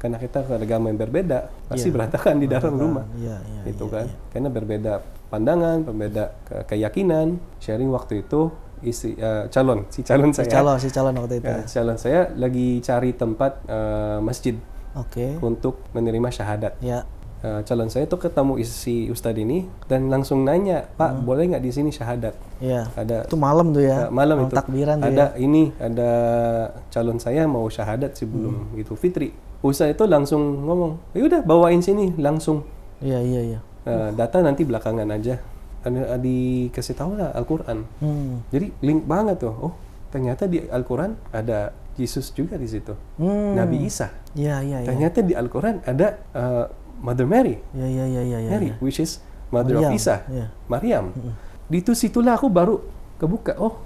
karena kita agama yang berbeda pasti yeah. berantakan di dalam rumah yeah, yeah, itu yeah, kan yeah. karena berbeda pandangan berbeda ke keyakinan sharing waktu itu isi uh, calon si calon si saya calon si calon waktu itu ya, calon saya lagi cari tempat uh, masjid okay. untuk menerima syahadat ya. uh, calon saya tuh ketemu si Ustad ini dan langsung nanya pak hmm. boleh nggak di sini syahadat ya. ada itu malam tuh ya uh, malam, itu takbiran ada ya. ini ada calon saya mau syahadat sebelum hmm. itu fitri Usa itu langsung ngomong, ya udah bawain sini langsung. Iya iya iya. Uh, data nanti belakangan aja. Ada eh, kasih tahu lah Al-Quran. Hmm. Jadi link banget tuh. Oh ternyata di Al-Quran ada Yesus juga di situ. Hmm. Nabi Isa. Iya iya. iya. Ternyata di Al-Quran ada uh, Mother Mary. Iya iya iya iya. Ya, Mary, ya. which is Mother Mariam. of Isa. Ya. Mariam. Hmm. Di situ situlah aku baru kebuka. Oh.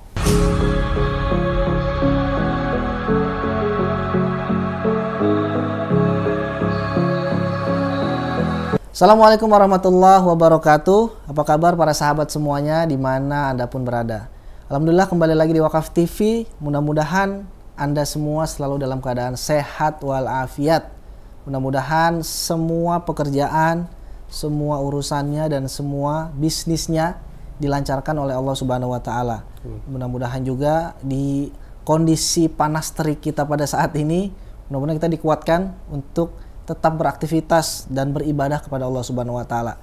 Assalamualaikum warahmatullahi wabarakatuh. Apa kabar para sahabat semuanya di mana Anda pun berada? Alhamdulillah kembali lagi di Wakaf TV. Mudah-mudahan Anda semua selalu dalam keadaan sehat walafiat. Mudah-mudahan semua pekerjaan, semua urusannya dan semua bisnisnya dilancarkan oleh Allah Subhanahu wa taala. Hmm. Mudah-mudahan juga di kondisi panas terik kita pada saat ini, mudah-mudahan kita dikuatkan untuk tetap beraktivitas dan beribadah kepada Allah Subhanahu wa taala.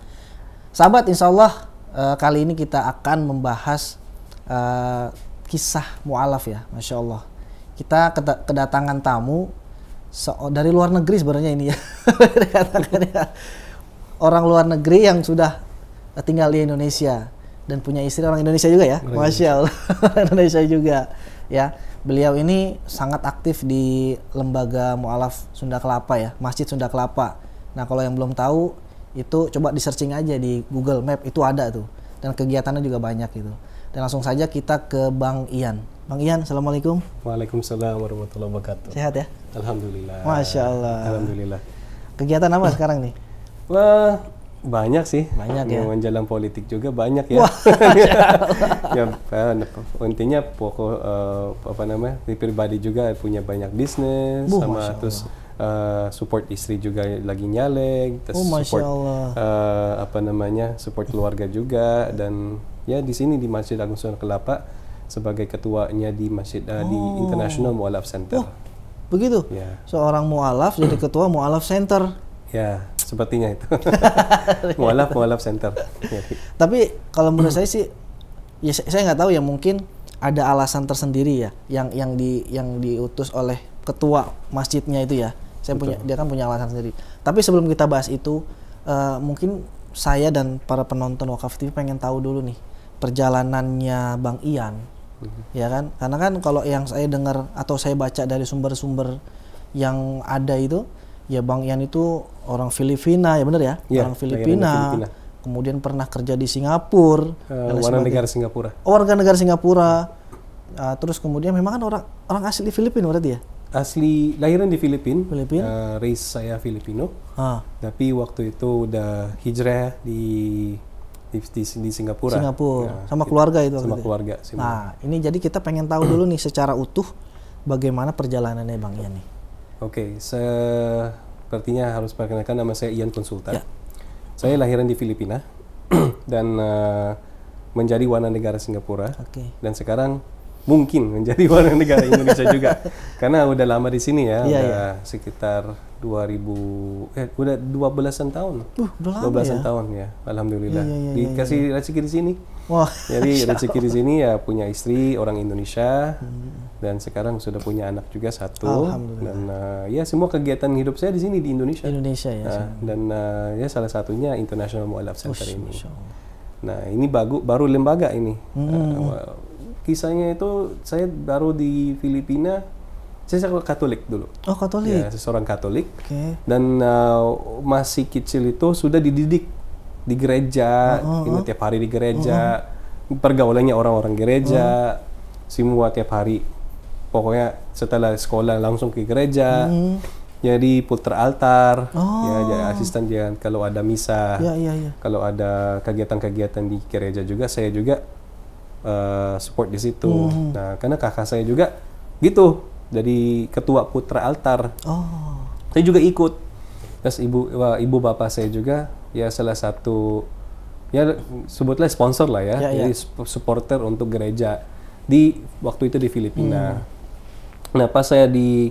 Sahabat, insya Allah uh, kali ini kita akan membahas uh, kisah mualaf ya, masya Allah. Kita kedatangan tamu so, dari luar negeri sebenarnya ini ya. ya. Orang luar negeri yang sudah tinggal di Indonesia dan punya istri orang Indonesia juga ya, masya Allah, Indonesia juga ya beliau ini sangat aktif di lembaga mualaf Sunda Kelapa ya, Masjid Sunda Kelapa. Nah, kalau yang belum tahu itu coba di searching aja di Google Map itu ada tuh. Dan kegiatannya juga banyak gitu. Dan langsung saja kita ke Bang Ian. Bang Ian, Assalamualaikum. Waalaikumsalam warahmatullahi wabarakatuh. Sehat ya? Alhamdulillah. Masya Allah. Alhamdulillah. Kegiatan apa sekarang nih? Wah, banyak sih banyak ya jalan politik juga banyak ya ya eh, nah, intinya pokok uh, apa namanya pribadi juga punya banyak bisnis Buh, sama terus uh, support istri juga lagi nyalek terus oh, support Uh, apa namanya support keluarga juga dan ya di sini di Masjid Agung Sunan Kelapa sebagai ketuanya di Masjid uh, oh. di International Mualaf Center oh, begitu ya. seorang mualaf jadi ketua mualaf center Ya, sepertinya itu. mualaf mualaf center. Tapi kalau menurut saya sih, ya saya nggak tahu ya mungkin ada alasan tersendiri ya yang yang di yang diutus oleh ketua masjidnya itu ya. Saya Betul. punya dia kan punya alasan sendiri. Tapi sebelum kita bahas itu, uh, mungkin saya dan para penonton Wakaf TV pengen tahu dulu nih perjalanannya Bang Ian. Hmm. Ya kan? Karena kan kalau yang saya dengar atau saya baca dari sumber-sumber yang ada itu ya Bang Ian itu orang Filipina ya benar ya, ya orang Filipina. Filipina kemudian pernah kerja di Singapura uh, warga negara Singapura oh, warga negara Singapura uh, terus kemudian memang kan orang orang asli Filipina berarti ya asli lahiran di Filipina Filipina uh, race saya Filipino ah. tapi waktu itu udah hijrah di di, di, di Singapura Singapura ya, sama gitu. keluarga itu sama ya? keluarga itu. nah ini jadi kita pengen tahu dulu nih secara utuh bagaimana perjalanannya Bang Ian nih Oke, okay, sepertinya harus perkenalkan nama saya Ian Konsultan. Ya. Saya lahiran di Filipina dan uh, menjadi warga negara Singapura. Okay. Dan sekarang mungkin menjadi warga negara Indonesia juga karena udah lama di sini ya, ya udah yeah. sekitar 2000 eh udah 12-an tahun. Uh, belasan 12-an ya? tahun ya. Alhamdulillah. yeah, yeah, iya, Dikasih yeah, yeah. rezeki di sini. Wah. Jadi rezeki di sini ya punya istri orang Indonesia hmm. dan sekarang sudah punya anak juga satu dan uh, ya semua kegiatan hidup saya di sini di Indonesia. Indonesia ya. Nah, dan uh, ya salah satunya International Mualaf Center Ush, ini. Nah, ini baru baru lembaga ini. Hmm. Uh, kisahnya itu saya baru di Filipina saya seorang Katolik dulu. Oh Katolik. Ya, seorang Katolik. Okay. Dan uh, masih kecil itu sudah dididik di gereja, uh, oh, oh, ini gitu, oh. tiap hari di gereja, uh, pergaulannya orang-orang gereja, semua tiap hari. Pokoknya setelah sekolah langsung ke gereja. Mm-hmm. Jadi putra altar, oh. ya jadi asisten jangan kalau ada misa, ya, ya, ya. kalau ada kegiatan-kegiatan di gereja juga saya juga Eh, support di situ. Hmm. Nah, karena kakak saya juga gitu jadi ketua putra altar. Oh. Saya juga ikut. Terus ibu ibu bapak saya juga ya salah satu ya sebutlah sponsor lah ya, Yeah, ya. jadi supporter untuk gereja di waktu itu di Filipina. Mm. Nah, pas saya di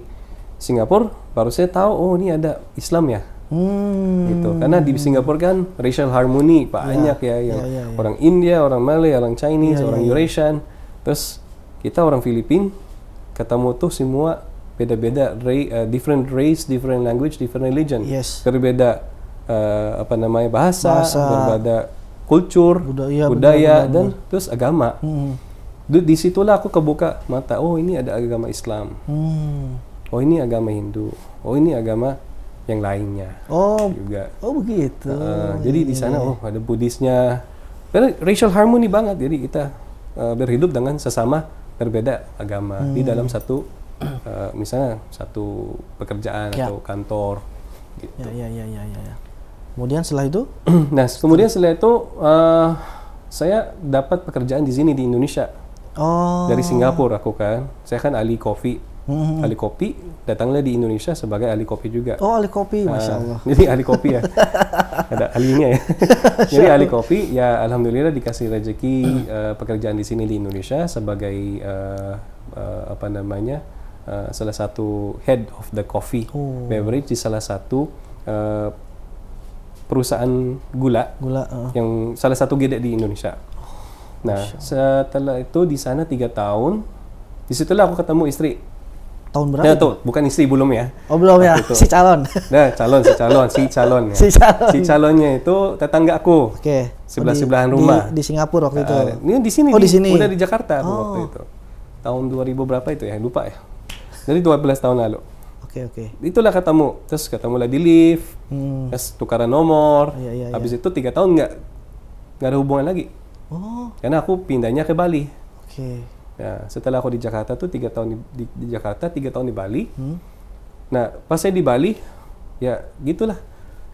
Singapura baru saya tahu oh ini ada Islam ya Hmm. gitu karena di Singapura kan racial harmony banyak ya, ya yang ya, ya, ya. orang India orang Malay orang Chinese ya, ya orang ya, ya. Eurasian terus kita orang Filipin ketemu tuh semua beda-beda uh, different race different language different religion yes. berbeda uh, apa namanya bahasa, bahasa. berbeda kultur budaya, budaya, benar, dan benar. terus agama hmm. di situlah aku kebuka mata oh ini ada agama Islam hmm. oh ini agama Hindu oh ini agama yang lainnya. Oh. Juga. Oh begitu. Uh, jadi di sana iya, iya. oh ada Buddhisnya. Karena racial harmony banget. Jadi kita uh, berhidup dengan sesama berbeda agama hmm. di dalam satu uh, misalnya satu pekerjaan ya. atau kantor gitu. Ya, ya, ya, ya, ya. ya. Kemudian setelah itu? nah, kemudian setelah itu uh, saya dapat pekerjaan di sini di Indonesia. Oh. Dari Singapura aku kan. Saya kan ahli kopi hmm. ahli kopi datanglah di Indonesia sebagai ahli kopi juga oh ahli kopi ah, masya Allah jadi ahli kopi ya ada ahlinya ya jadi ahli kopi ya alhamdulillah dikasih rezeki uh, pekerjaan di sini di Indonesia sebagai uh, uh, apa namanya uh, salah satu head of the coffee oh. beverage di salah satu uh, perusahaan gula, gula uh. yang salah satu gede di Indonesia. Oh, nah, setelah itu di sana tiga tahun, disitulah aku ketemu istri tahun berapa? ya tuh, bukan istri belum ya. Oh, belum ya. Itu. Si calon. Nah, calon, si calon, si calon ya. Si calon. Si calonnya itu tetangga aku. Oke. Okay. Sebelah-sebelahan oh, rumah. Di, di Singapura waktu itu. Ah, ini di sini. Oh, di, sini. Udah di Jakarta oh. waktu itu. Tahun 2000 berapa itu ya? Lupa ya. Jadi 12 tahun lalu. Oke, oke. Okay. Itulah ketemu. Terus ketemu lah di lift. Hmm. Terus tukaran nomor. Iya, iya, iya, Habis itu tiga tahun nggak nggak ada hubungan lagi. Oh. Karena aku pindahnya ke Bali. Oke. Okay. Ya, setelah aku di Jakarta tuh tiga tahun di, di, di Jakarta, tiga tahun di Bali. Hmm. Nah, pas saya di Bali, ya gitulah,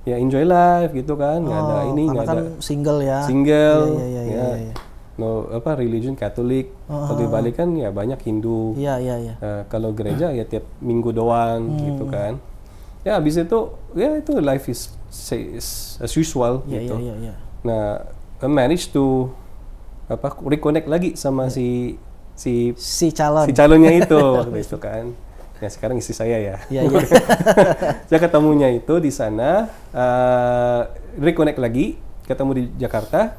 ya enjoy life gitu kan, nggak oh, ada ini, nggak kan ada single ya, single, iya, iya, iya, ya, ya, ya, ya. Ya, ya. no apa religion Katolik. Uh-huh. Kalau di uh-huh. Bali kan ya banyak Hindu. Iya iya iya. Ya, kalau gereja ya tiap minggu doang hmm. gitu kan. Ya habis itu ya itu life is, is as usual ya, gitu. Ya, ya, ya. Nah, I managed to apa reconnect lagi sama ya. si si si calon si calonnya itu waktu itu kan ya sekarang istri saya ya. ya, ya. saya ketemunya itu di sana, uh, reconnect lagi, ketemu di Jakarta.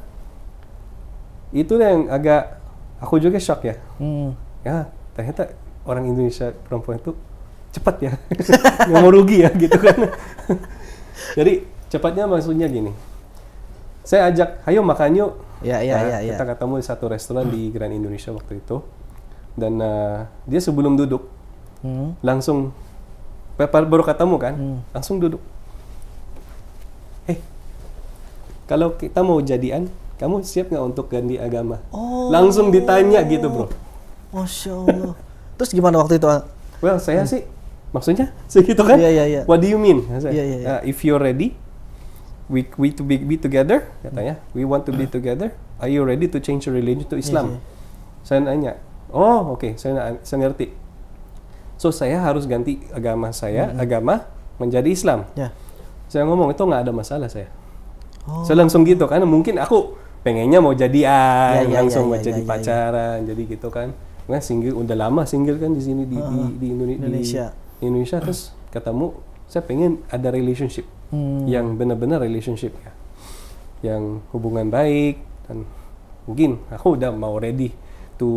Itu yang agak, aku juga shock ya. Hmm. Ya, ternyata orang Indonesia perempuan itu cepat ya. Nggak mau rugi ya gitu kan. Jadi cepatnya maksudnya gini, saya ajak, ayo makan yuk. Ya, ya, nah, ya, ya. Kita ketemu di satu restoran di Grand Indonesia waktu itu. Dan uh, dia sebelum duduk hmm. langsung baru ketemu kan, hmm. langsung duduk. Eh, kalau kita mau jadian, kamu siap nggak untuk ganti agama? Oh. Langsung ditanya gitu, bro. Masya Allah. Terus gimana waktu itu? Well, saya hmm. sih, maksudnya segitu kan? Iya, iya, iya. What do you mean? Iya, iya, iya. Uh, if you're ready, we we to be, be together katanya hmm. we want to be ah. together are you ready to change your religion to Islam yes, saya nanya oh oke okay. saya saya ngerti so saya harus ganti agama saya -hmm. agama menjadi Islam yeah. saya ngomong itu nggak ada masalah saya oh. saya langsung gitu karena mungkin aku pengennya mau jadian yeah, ya, ya, langsung ya, mau yeah, jadi yeah, pacaran yeah. jadi gitu kan nah single udah lama single kan di sini di, uh, di, ah, ah. di, Indone Indonesia di Indonesia terus ketemu saya pengen ada relationship hmm. yang benar-benar relationship ya yang hubungan baik dan mungkin aku udah mau ready to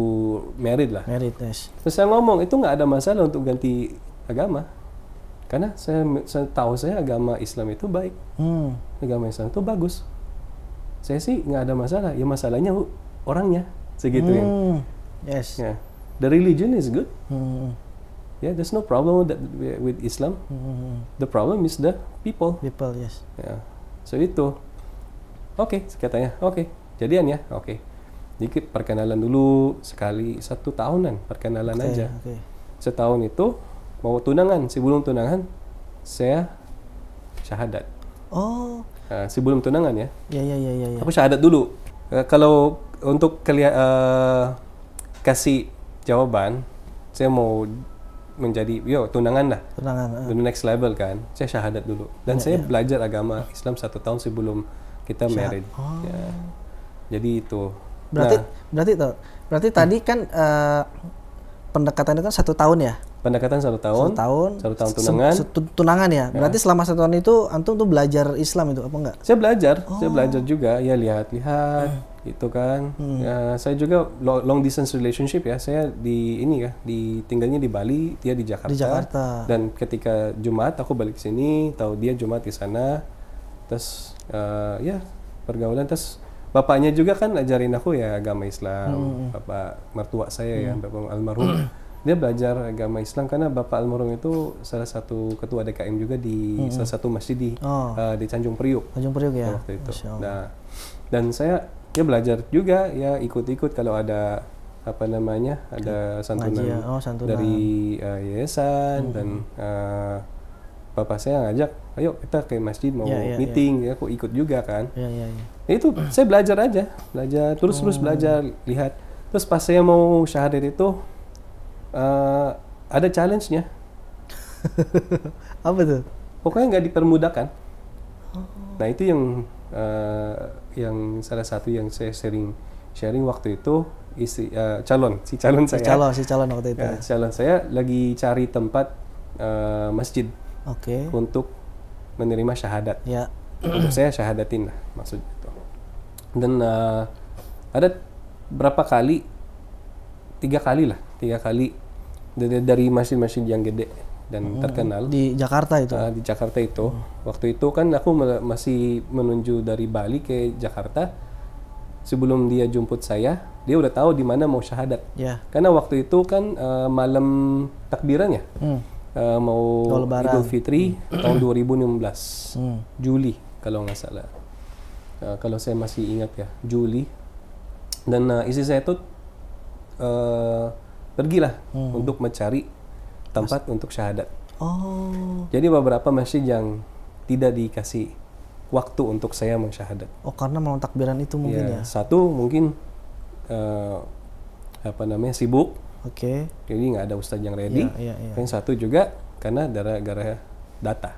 married lah married yes. terus saya ngomong itu nggak ada masalah untuk ganti agama karena saya, saya tahu saya agama Islam itu baik hmm. agama Islam itu bagus saya sih nggak ada masalah ya masalahnya orangnya segitu ya. hmm. ya yes yeah. the religion is good hmm yeah there's no problem that with Islam mm-hmm. the problem is the people people yes yeah. so itu oke okay, katanya oke okay. jadian ya oke okay. jadi perkenalan dulu sekali satu tahunan perkenalan okay, aja okay. setahun itu mau tunangan Si sebelum tunangan saya syahadat oh ah, Si sebelum tunangan ya ya ya ya ya, ya. aku syahadat dulu uh, kalau untuk kalian uh, eh, kasih jawaban saya mau menjadi yo tunangan lah, tunangan uh. Eh. the next level kan saya syahadat dulu dan yeah, saya yeah. belajar agama Islam satu tahun sebelum kita Syah married oh. ya. jadi itu berarti nah, berarti tuh berarti hmm. tadi kan uh, pendekatan itu kan satu tahun ya pendekatan satu tahun satu tahun satu tahun tunangan se tunangan ya, ya. berarti ya. selama satu tahun itu antum tuh belajar Islam itu apa enggak saya belajar oh. saya belajar juga ya lihat-lihat eh gitu kan hmm. uh, saya juga long, long distance relationship ya saya di ini ya di tinggalnya di Bali dia di Jakarta, di Jakarta. dan ketika Jumat aku balik ke sini tahu dia Jumat di sana terus uh, ya pergaulan terus bapaknya juga kan ajarin aku ya agama Islam hmm. hmm. bapak mertua saya ya, hmm. ya bapak almarhum dia belajar agama Islam karena Bapak Almarhum itu salah satu ketua DKM juga di hmm, hmm. salah satu masjid di oh. uh, di Tanjung Priuk. Tanjung Priuk ya. Waktu itu. Nah, dan saya ya belajar juga ya ikut-ikut kalau ada apa namanya ada santunan, Ngaji ya. oh, santunan. dari uh, yayasan hmm. dan uh, eh, bapak saya ngajak ayo kita ke masjid mau yeah, yeah, ya. meeting yeah. ya aku ikut juga kan yeah, yeah, yeah. Ya, itu saya belajar aja belajar terus terus oh. belajar lihat terus pas saya mau syahadat itu uh, ada challenge-nya apa tuh pokoknya nggak dipermudahkan oh. nah itu yang uh, yang salah satu yang saya sering sharing waktu itu isi uh, eh, calon si calon si saya calon si calon waktu itu uh, calon saya lagi cari tempat uh, masjid okay. untuk menerima syahadat ya. untuk saya syahadatin lah maksud itu dan uh, ada berapa kali tiga kali lah tiga kali dari masjid-masjid yang gede dan hmm. terkenal di Jakarta itu uh, di Jakarta itu hmm. waktu itu kan aku masih menuju dari Bali ke Jakarta sebelum dia jemput saya dia udah tahu di mana mau syahadat yeah. karena waktu itu kan uh, malam takbirannya. hmm. uh, mau Idul Fitri hmm. tahun 2016 hmm. Juli kalau nggak salah uh, kalau saya masih ingat ya Juli dan uh, istri saya tuh uh, pergilah hmm. untuk mencari tempat Mas... untuk syahadat. Oh. Jadi beberapa masjid yang tidak dikasih waktu untuk saya mensyahadat. Oh, karena mau takbiran itu mungkin ya. ya? Satu mungkin uh, apa namanya sibuk. Oke. Okay. Jadi nggak ada ustadz yang ready. Ya, ya, ya. Yang satu juga karena darah gara data.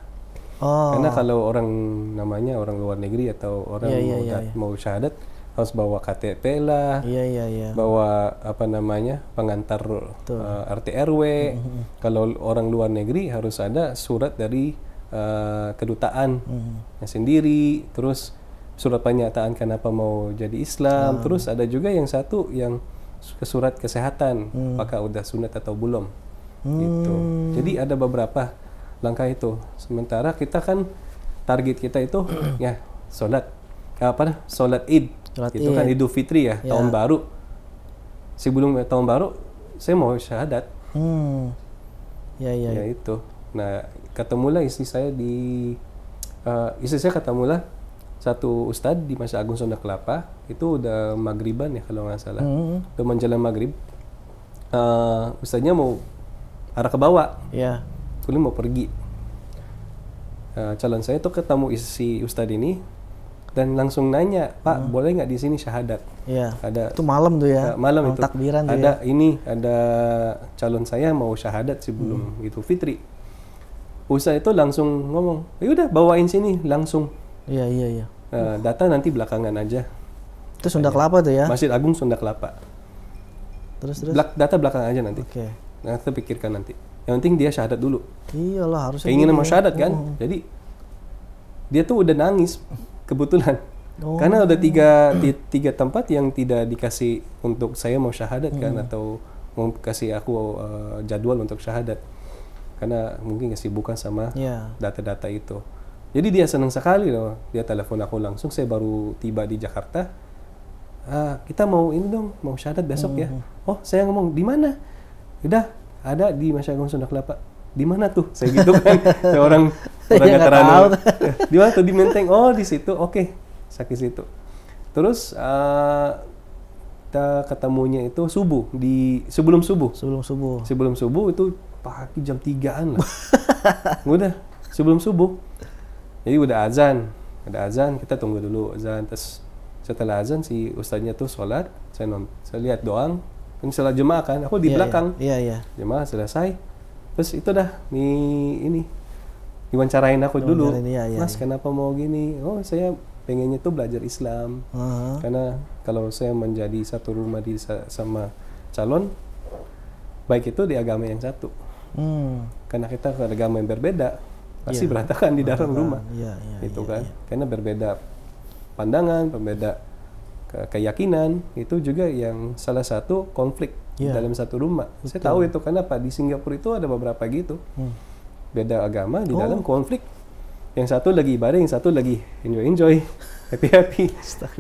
Oh. Karena kalau orang namanya orang luar negeri atau orang ya, ya, mau, ya, ya. mau syahadat harus bawa KTP lah, iya, iya, iya. bawa apa namanya pengantar uh, RT RW. Mm-hmm. Kalau orang luar negeri harus ada surat dari uh, kedutaan mm-hmm. sendiri, terus surat pernyataan kenapa mau jadi Islam, ah. terus ada juga yang satu yang ke surat kesehatan, mm. apakah udah sunat atau belum, mm. gitu. Jadi ada beberapa langkah itu. Sementara kita kan target kita itu ya solat apa? Solat Id Sholat itu kan Idul Fitri ya, ya, tahun baru. Sebelum eh, tahun baru saya mau syahadat. Hmm. Ya, ya. Ya, ya. itu. Nah, ketemulah istri saya di uh, istri saya ketemulah satu ustad di Masjid Agung Sunda Kelapa itu udah magriban ya kalau nggak salah hmm, hmm. udah menjelang maghrib uh, eh, ustadnya mau arah ke bawah ya kemudian mau pergi uh, calon saya tuh ketemu istri ustad ini dan langsung nanya Pak hmm. boleh nggak di sini syahadat Iya. ada itu malam tuh ya malam itu takbiran tuh ada ya. ini ada calon saya mau syahadat sebelum hmm. gitu Fitri Usa itu langsung ngomong ya udah bawain sini langsung iya iya iya uh, eh, data nanti belakangan aja itu Sunda Kelapa tuh ya Masjid Agung Sunda Kelapa terus terus Belak, data belakangan aja nanti oke okay. nah kita pikirkan nanti yang penting dia syahadat dulu iyalah harus Ingin gitu mau ya. syahadat kan jadi dia tuh udah nangis kebetulan oh. karena ada tiga tiga tempat yang tidak dikasih untuk saya mau syahadat kan hmm. atau mau kasih aku uh, jadwal untuk syahadat karena mungkin kesibukan sama ya. data-data yeah. itu jadi dia senang sekali loh dia telepon aku langsung saya baru tiba di Jakarta ah, kita mau ini dong mau syahadat besok ya. hmm. ya oh saya ngomong di mana udah ada di masyarakat Sunda Kelapa di mana tuh saya gitu kan saya orang saya tahu. di mana tuh di Menteng? Oh di situ. Oke, okay. sakit situ. Terus uh, kita ketemunya itu subuh di sebelum subuh. Sebelum subuh. Sebelum subuh itu pagi jam 3-an lah. udah sebelum subuh. Jadi udah azan. Ada azan, kita tunggu dulu azan. Terus setelah azan si ustaznya tuh sholat, saya, non, saya lihat doang. kan sholat jemaah kan, aku di yeah, iya. belakang. Iya, yeah, iya. yeah. Jemaah selesai. Terus itu dah, nih ini diwawancarain aku dulu ya, ya, mas ya. kenapa mau gini oh saya pengennya tuh belajar Islam uh -huh. karena kalau saya menjadi satu rumah di sama calon baik itu di agama yang satu hmm. karena kita agama yang berbeda pasti yeah. berantakan di dalam rumah yeah, yeah, itu yeah, kan yeah. karena berbeda pandangan berbeda keyakinan itu juga yang salah satu konflik yeah. dalam satu rumah Betul. saya tahu itu karena pak di Singapura itu ada beberapa gitu hmm beda agama di oh. dalam konflik. Yang satu lagi ibadah, yang satu lagi enjoy enjoy, happy happy.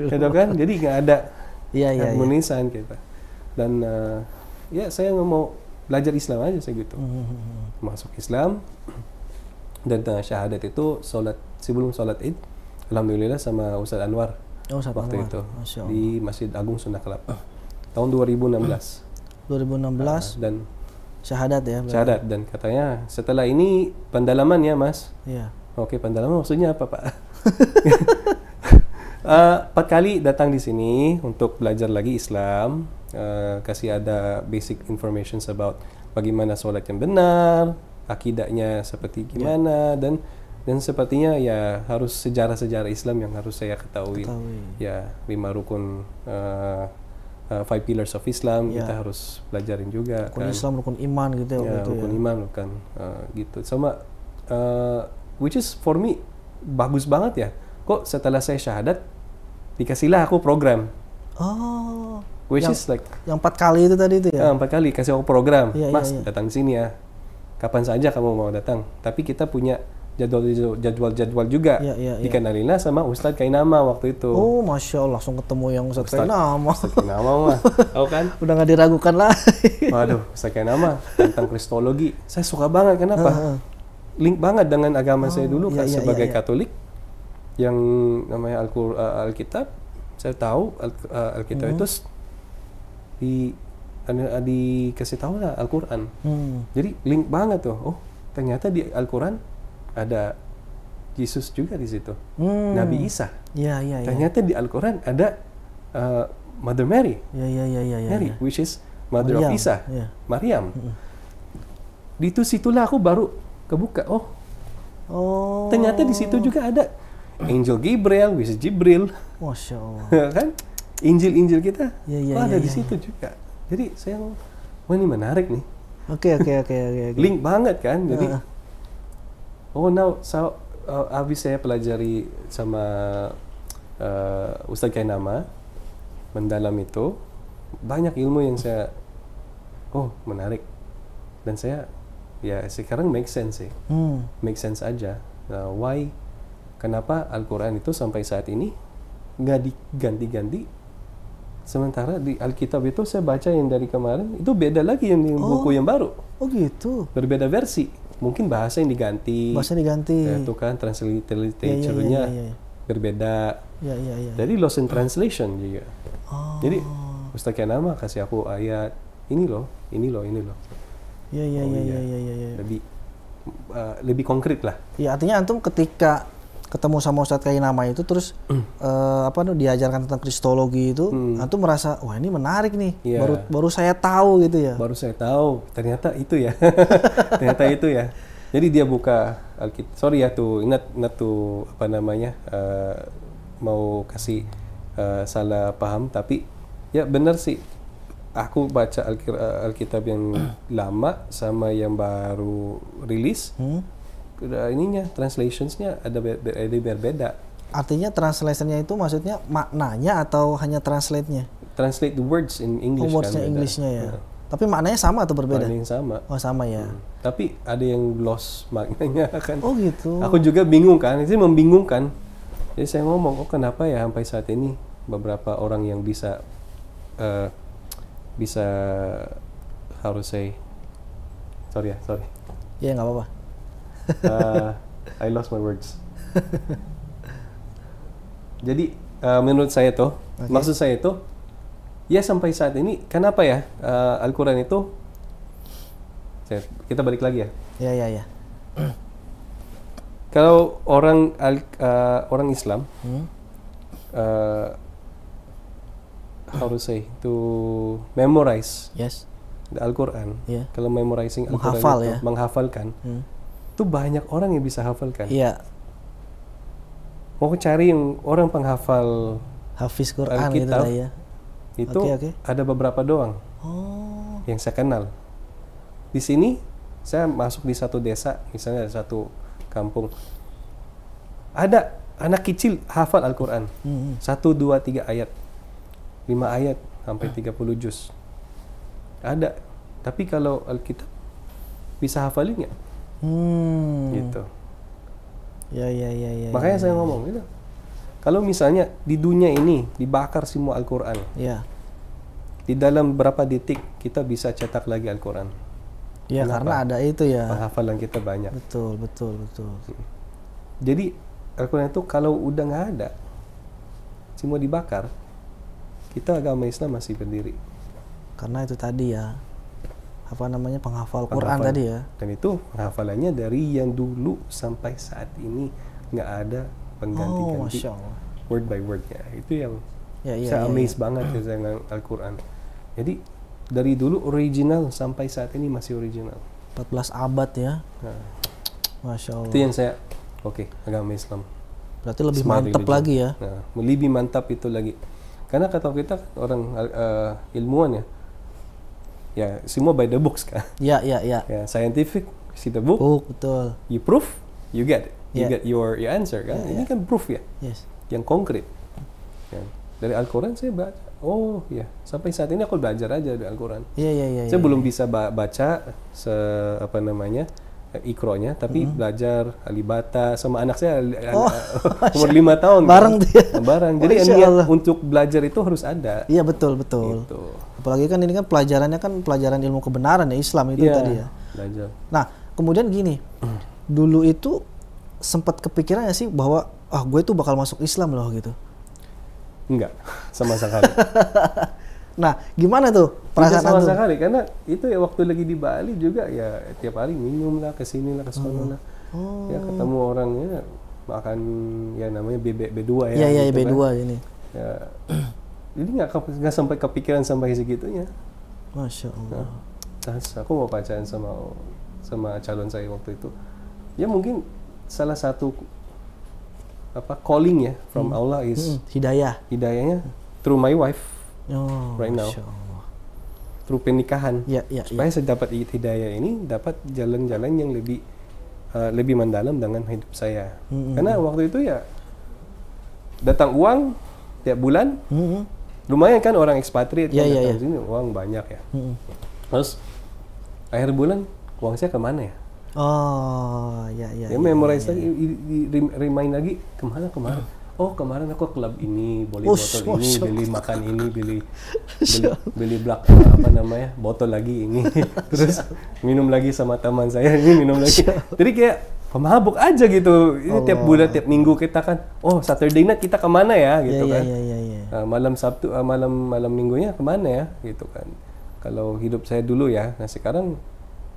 gitu kan? Jadi nggak ada ya, ya, harmonisan ya. kita. Dan uh, ya saya nggak mau belajar Islam aja saya gitu. Hmm, hmm, hmm, hmm. Masuk Islam dan tengah syahadat itu sholat sebelum sholat id. Alhamdulillah sama Ustaz Anwar oh, waktu Anwar. itu di Masjid Agung Sunda Kelapa tahun 2016. 2016 uh, dan Syahadat ya. Syahadat dan katanya setelah ini pendalaman ya Mas. Iya. Oke pendalaman maksudnya apa Pak? uh, empat kali datang di sini untuk belajar lagi Islam. Uh, kasih ada basic informations about bagaimana sholat yang benar, akidahnya seperti iya. gimana yeah. dan dan sepertinya ya harus sejarah-sejarah Islam yang harus saya ketahui. ketahui. Ya lima rukun uh, uh, five pillars of Islam yeah. kita ya. harus pelajarin juga rukun kan. Islam rukun iman gitu ya, gitu rukun ya. iman kan uh, gitu sama uh, which is for me bagus banget ya kok setelah saya syahadat dikasihlah aku program oh which yang, is like yang empat kali itu tadi itu ya ah, empat kali kasih aku program yeah, iya, mas yeah, yeah. datang sini ya kapan saja kamu mau datang tapi kita punya jadwal-jadwal juga ya, ya, di ya. Kanarina sama Ustadz Kainama waktu itu. Oh, masya Allah, langsung ketemu yang Ustadz, Ustadz Kainama. Ustadz Kainama mah, oh, kan? Udah nggak diragukan lah. Waduh, Ustadz Kainama tentang Kristologi, saya suka banget. Kenapa? Link banget dengan agama oh, saya dulu kan ya, sebagai ya, ya. Katolik yang namanya eh, Alkitab. Al saya tahu eh, Alkitab Al, Al, hmm. itu di eh, dikasih tahu lah Al-Quran. Hmm. Jadi link banget tuh. Oh, ternyata di Al-Quran ada Yesus juga di situ, hmm. Nabi Isa. Ya, ya, ya. Ternyata di Al-Quran ada uh, Mother Mary, ya, ya, ya, ya, ya, Mary, ya. which is Mother Mariam. of Isa, ya. Maryam. Di itu situlah aku baru kebuka, oh, oh. ternyata di situ juga ada Angel Gabriel, which is Jibril. Masya Allah. Ya kan? Injil-injil kita ya, ya, oh, ada ya, di ya. situ ya. juga. Jadi saya, wah oh, ini menarik nih. Oke oke oke oke. Link banget kan, jadi. Uh oh now so uh, habis saya pelajari sama uh, Ustaz Kainama mendalam itu banyak ilmu yang saya oh menarik dan saya ya sekarang make sense sih hmm. make sense aja uh, why kenapa Al-Quran itu sampai saat ini nggak diganti-ganti sementara di Alkitab itu saya baca yang dari kemarin itu beda lagi yang di oh. buku yang baru oh gitu berbeda versi mungkin bahasa yang diganti bahasa yang diganti ya, itu kan transliterationnya ya ya ya, ya, ya, ya, berbeda ya, ya, ya. jadi loss in translation juga oh. jadi Ustaz nama kasih aku ayat ini loh ini loh ini loh ya ya oh, ya, ya. Iya. ya ya ya lebih uh, lebih konkret lah ya artinya antum ketika ketemu sama Ustadz nama itu terus mm. uh, apa tuh diajarkan tentang kristologi itu mm. antum nah, merasa wah ini menarik nih yeah. baru baru saya tahu gitu ya baru saya tahu ternyata itu ya ternyata itu ya jadi dia buka Alkitab sorry ya tuh ingat ingat tuh apa namanya uh, mau kasih uh, salah paham tapi ya benar sih aku baca Alkitab yang lama sama yang baru rilis hmm? ininya translationsnya ada ber berbeda. Artinya translationnya itu maksudnya maknanya atau hanya translate-nya? Translate the words in English. Oh, words-nya kan Englishnya ya. ya. Tapi maknanya sama atau berbeda? Maknanya sama. Oh sama ya. Hmm. Tapi ada yang lost maknanya kan. Oh gitu. Aku juga bingung kan, itu membingungkan. Jadi saya ngomong, oh kenapa ya sampai saat ini beberapa orang yang bisa uh, bisa harus saya sorry ya sorry. Iya nggak apa-apa uh, I lost my words. Jadi uh, menurut saya tuh, okay. maksud saya itu, ya sampai saat ini kenapa ya uh, Al-Quran itu? Saya, kita balik lagi ya. Ya ya ya. Kalau orang al, uh, orang Islam hmm? uh, how say to memorize yes Al-Quran. Yeah. Kalau memorizing Al-Quran menghafal ya. menghafalkan. Hmm tuh banyak orang yang bisa hafalkan. Iya. Mau cari yang orang penghafal hafiz Quran Alkitab, gitu lah ya. Itu okay, okay. ada beberapa doang. Oh. Yang saya kenal. Di sini saya masuk di satu desa, misalnya ada satu kampung. Ada anak kecil hafal Al-Qur'an. Hmm. Satu, dua, tiga ayat. Lima ayat sampai ah. tiga puluh juz. Ada. Tapi kalau Alkitab bisa hafalin nggak? Hmm. Gitu. Ya, ya ya ya ya. Makanya ya, saya ya. ngomong gitu. Kalau misalnya di dunia ini dibakar semua Al-Qur'an. Ya. Di dalam berapa detik kita bisa cetak lagi Al-Qur'an? Ya Kenapa? karena ada itu ya. hafalan kita banyak. Betul, betul, betul. Jadi Al-Qur'an itu kalau udah nggak ada semua dibakar, kita agama Islam masih berdiri. Karena itu tadi ya, apa namanya penghafal Quran penghafal. tadi ya. Dan itu penghafalannya dari yang dulu sampai saat ini nggak ada pengganti-ganti. Oh, word by wordnya itu yang ya, ya, saya ya, amazed ya. banget ya dengan Al-Quran. Jadi dari dulu original sampai saat ini masih original. 14 abad ya. Nah. Masya Allah. Itu yang saya oke okay, agama Islam. Berarti lebih Smart mantap religion. lagi ya. Nah, lebih mantap itu lagi. Karena kata kita kan orang uh, ilmuwan ya, ya semua by the books kan. Ya, ya, ya. Ya, scientific, see the book. Book, betul. You proof, you get it. You ya. get your your answer kan. Ya, ini ya. kan proof ya. Yes. Yang konkret. Ya. Dari Al-Qur'an saya baca, oh ya, sampai saat ini aku belajar aja dari Al-Qur'an. Iya, ya iya. Saya belum bisa baca se apa namanya? Eh, ikronya tapi hmm. belajar alibata sama anak saya oh, umur lima tahun bareng kan? bareng jadi niat untuk belajar itu harus ada iya betul betul gitu. apalagi kan ini kan pelajarannya kan pelajaran ilmu kebenaran ya Islam itu ya, tadi ya belajar nah kemudian gini dulu itu sempat kepikiran ya sih bahwa ah gue tuh bakal masuk Islam loh gitu enggak sama sekali Nah, gimana tuh perasaan itu? sama sekali karena itu ya waktu lagi di Bali juga ya tiap hari minum lah ke sini lah ke sana hmm. lah. Hmm. Ya ketemu orangnya makan ya namanya BB B2 ya. Iya iya gitu B2 kan. ini. Ya. Jadi nggak nggak sampai kepikiran sampai segitunya. Masya Allah. Nah, aku mau pacaran sama sama calon saya waktu itu. Ya mungkin salah satu apa calling ya from hmm. Allah is hmm. hidayah. Hidayahnya through my wife oh, right now through pernikahan ya, ya, ya. supaya ya. saya dapat hidayah ini dapat jalan-jalan yang lebih uh, lebih mendalam dengan hidup saya hmm karena waktu itu ya datang uang tiap bulan hmm lumayan kan orang ekspatriat ya, kan ya, datang ya. sini uang banyak ya hmm terus akhir bulan uang saya kemana ya oh ya ya, ya memorize ya, ya. lagi remind lagi kemana kemana hmm oh kemarin aku klub ini beli oh, botol ini beli makan ini beli beli, beli blak apa namanya botol lagi ini terus minum lagi sama teman saya ini minum lagi jadi kayak pemabuk aja gitu ini Allah. tiap bulan tiap minggu kita kan oh Saturday night kita kemana ya gitu yeah, ya, kan yeah, yeah, yeah, yeah. Uh, malam Sabtu uh, malam malam minggunya kemana ya gitu kan kalau hidup saya dulu ya nah sekarang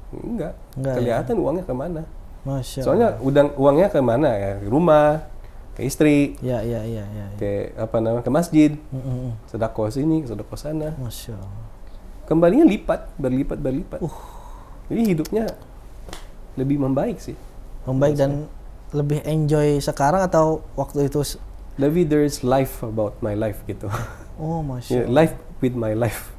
enggak, enggak ya? kelihatan ya. uangnya kemana Masya Soalnya udang, uangnya kemana ya? Rumah, ke istri ya, ya ya ya, ya, ke apa namanya ke masjid mm-hmm. sedekah sini sedekah sana Masya Allah. kembalinya lipat berlipat berlipat uh. jadi hidupnya lebih membaik sih membaik dan lebih enjoy sekarang atau waktu itu lebih there is life about my life gitu oh masya yeah, life with my life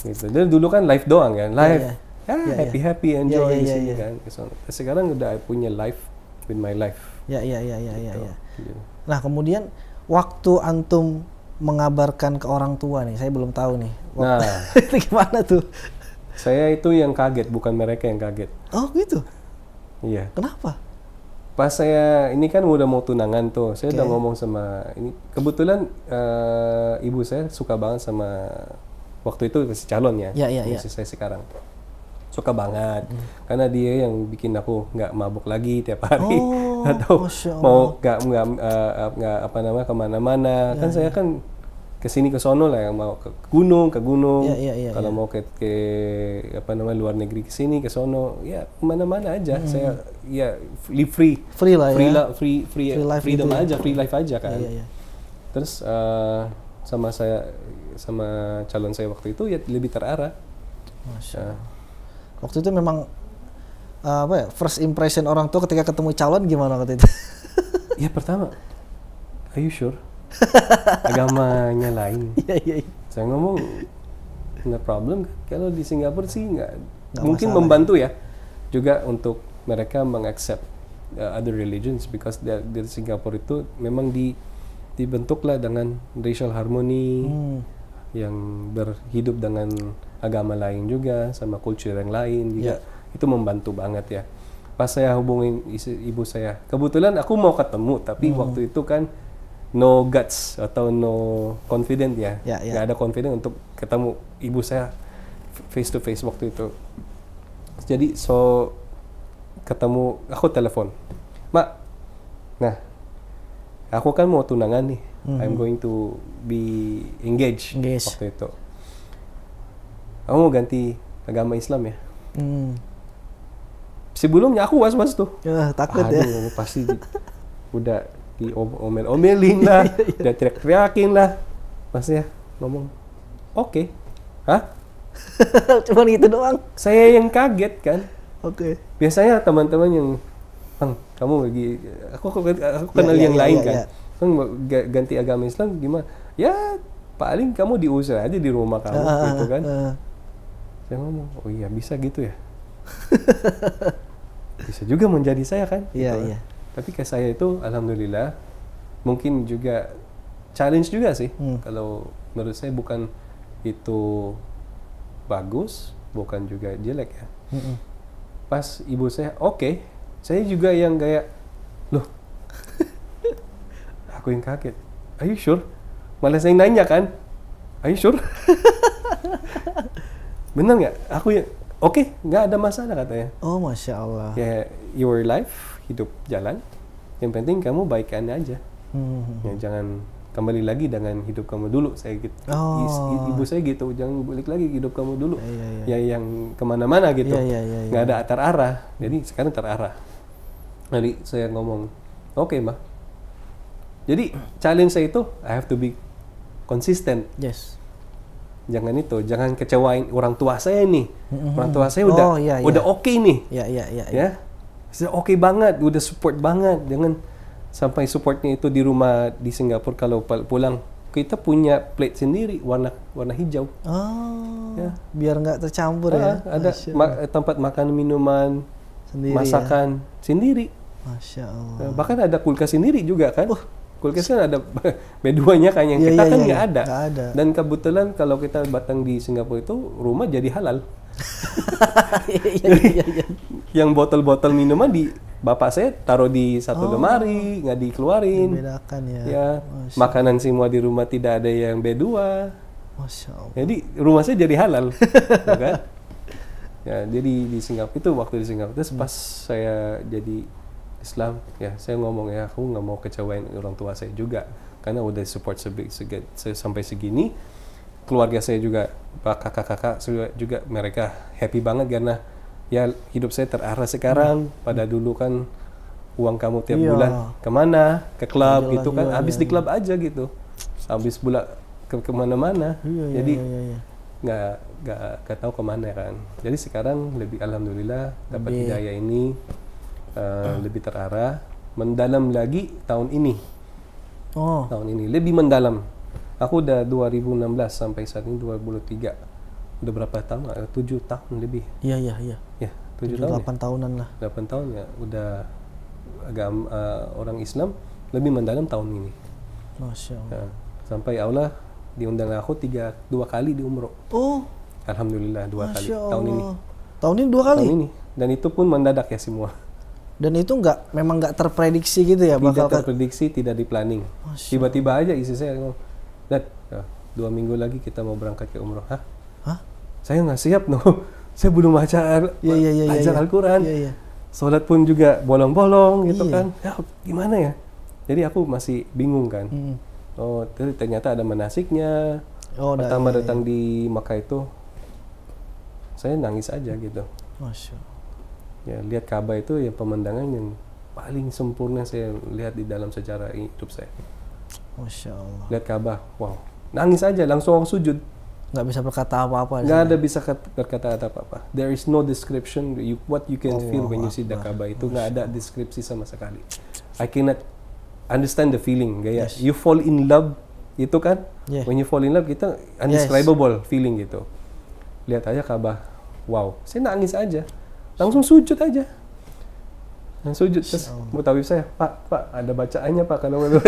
gitu dan dulu kan life doang kan ya, life yeah, ya. yeah. yeah, yeah happy yeah. happy enjoy yeah, yeah, yeah, yeah. kan so, sekarang udah punya life with my life ya ya ya ya ya gitu. Iya. Nah kemudian waktu antum mengabarkan ke orang tua nih, saya belum tahu nih. nah, itu gimana tuh? Saya itu yang kaget, bukan mereka yang kaget. Oh gitu? Iya. Kenapa? Pas saya ini kan udah mau tunangan tuh, saya okay. udah ngomong sama ini kebetulan uh, ibu saya suka banget sama waktu itu masih calon ya, ya, ya, ya. saya sekarang suka banget hmm. karena dia yang bikin aku nggak mabuk lagi tiap hari oh, atau mau nggak nggak eh, nggak apa namanya kemana-mana ya, kan ya. saya kan kesini ke sono lah yang mau ke gunung ke gunung ya, ya, ya, kalau ya. mau ke, ke apa namanya luar negeri ke sini ke sono ya kemana-mana aja hmm. saya ya live free free lah ya. free ya. La, free free, free life freedom gitu ya. aja ya. free life aja kan ya, ya, ya. terus uh, sama saya sama calon saya waktu itu ya lebih terarah Masya. Nah, waktu itu memang uh, apa ya first impression orang tua ketika ketemu calon gimana waktu itu? ya pertama, are you sure? Agamanya lain. Iya iya. Ya. Saya ngomong nggak problem. Kalau di Singapura sih nggak mungkin masalah. membantu iya. ya juga untuk mereka mengaccept uh, other religions because di Singapura itu memang di dibentuklah dengan racial harmony. Hmm yang berhidup dengan agama lain juga sama kultur yang lain juga. Yeah. Itu membantu banget ya. Pas saya hubungin ibu saya, kebetulan aku mau ketemu tapi hmm. waktu itu kan no guts atau no confident ya. Yeah, yeah. ada confident untuk ketemu ibu saya face to face waktu itu. Jadi so ketemu aku telepon. Mak. Nah, aku kan mau tunangan nih mm-hmm. I'm going to be engaged engage. waktu itu aku mau ganti agama Islam ya mm. sebelumnya aku was was tuh ah, ya, takut Aduh, ya pasti di, udah diomel-omelin lah iya, iya. udah teriak-teriakin lah pasti ya ngomong oke okay. hah cuman gitu doang saya yang kaget kan oke okay. biasanya teman-teman yang kamu lagi aku aku, aku kenal ya, yang ya, lain ya, kan. Ya kan ganti agama Islam gimana ya paling kamu diusir aja di rumah kamu ah, gitu kan ah. ah. saya ngomong oh iya bisa gitu ya bisa juga menjadi saya kan yeah, gitu. yeah. Kan. Iya. tapi kayak saya itu alhamdulillah mungkin juga challenge juga sih hmm. kalau menurut saya bukan itu bagus bukan juga jelek ya mm -mm. pas ibu saya oke okay. saya juga yang kayak loh Aku yang kaget. Are you sure? Malah saya nanya kan. Are you sure? Bener nggak? Aku yang oke, okay, nggak ada masalah katanya. Oh, masya Allah. Ya, your life hidup jalan. Yang penting kamu baikannya aja. Hmm. Ya, jangan kembali lagi dengan hidup kamu dulu saya gitu oh. ibu saya gitu jangan balik lagi hidup kamu dulu ya, ya, ya. ya yang kemana-mana gitu ya, ya, ya, ya. ada terarah jadi sekarang terarah jadi saya ngomong oke okay, mah jadi challenge saya itu I have to be consistent. Yes. Jangan itu, jangan kecewain orang tua saya nih. Mm-hmm. Orang tua saya udah oh, yeah, yeah. udah oke okay nih. Ya yeah, ya, ya. Ya. Sudah oke okay banget, udah support banget. Jangan sampai supportnya itu di rumah di Singapura kalau pulang kita punya plate sendiri warna warna hijau. Oh. Ya. Biar nggak tercampur ya. ah, ya. Ada ma- tempat makan minuman sendiri ya? masakan ya? sendiri. Masya Allah. Bahkan ada kulkas sendiri juga kan. Uh, kulkas kan ada beduanya kan yang yeah, kita yeah, kan iya, nggak yeah, ada. Gak ada. Dan kebetulan kalau kita batang di Singapura itu rumah jadi halal. Iya, iya, yang botol-botol minuman di bapak saya taruh di satu oh, lemari nggak dikeluarin. Dibedakan ya. ya makanan semua di rumah tidak ada yang B2. Masya Allah. Jadi rumah saya jadi halal, kan? Ya, jadi di Singapura itu waktu di Singapura itu pas hmm. saya jadi Islam ya saya ngomong ya aku nggak mau kecewain orang tua saya juga karena udah support sebeg, se, sampai segini keluarga saya juga kakak-kakak juga mereka happy banget karena ya hidup saya terarah sekarang hmm. pada dulu kan uang kamu tiap iya. bulan kemana ke klub iya, gitu kan iya, habis iya, di klub iya. aja gitu habis bulan ke kemana-mana iya, iya jadi nggak nggak nggak tahu kemana kan jadi sekarang lebih alhamdulillah dapat hidayah ini uh, lebih terarah mendalam lagi tahun ini oh. tahun ini lebih mendalam aku udah 2016 sampai saat ini 2003 udah berapa tahun lah eh, tujuh tahun lebih iya iya iya ya tujuh tahun ya. delapan ya? tahunan lah delapan tahun ya udah agam uh, orang Islam lebih mendalam tahun ini masya Allah ya. sampai Allah diundang aku tiga dua kali di umroh oh alhamdulillah dua masya kali Allah. tahun ini tahun ini dua kali tahun ini dan itu pun mendadak ya semua dan itu nggak memang nggak terprediksi gitu ya tidak bakal terprediksi tidak di planning tiba-tiba aja isi saya ngomong Dad, ya, dua minggu lagi kita mau berangkat ke umroh hah hah saya nggak siap no saya belum baca ya, ya, ya, ya, ya. Al-Quran iya, iya. sholat pun juga bolong-bolong gitu iya. kan ya gimana ya jadi aku masih bingung kan hmm. oh ternyata ada manasiknya oh, pertama iya, iya. datang di Makkah itu saya nangis aja gitu Masya ya lihat Ka'bah itu ya pemandangan yang paling sempurna saya lihat di dalam sejarah hidup saya Masya Allah. lihat Ka'bah wow nangis aja langsung aku sujud nggak bisa berkata apa-apa nggak ada bisa berkata apa-apa there is no description you, what you can oh, feel when you see the Ka'bah itu nggak ada deskripsi sama sekali I cannot understand the feeling gaya yes. you fall in love itu kan yeah. when you fall in love kita undescribable yes. feeling gitu lihat aja Ka'bah wow saya nangis aja langsung sujud aja dan sujud terus mutawif saya pak pak ada bacaannya pak kalau itu,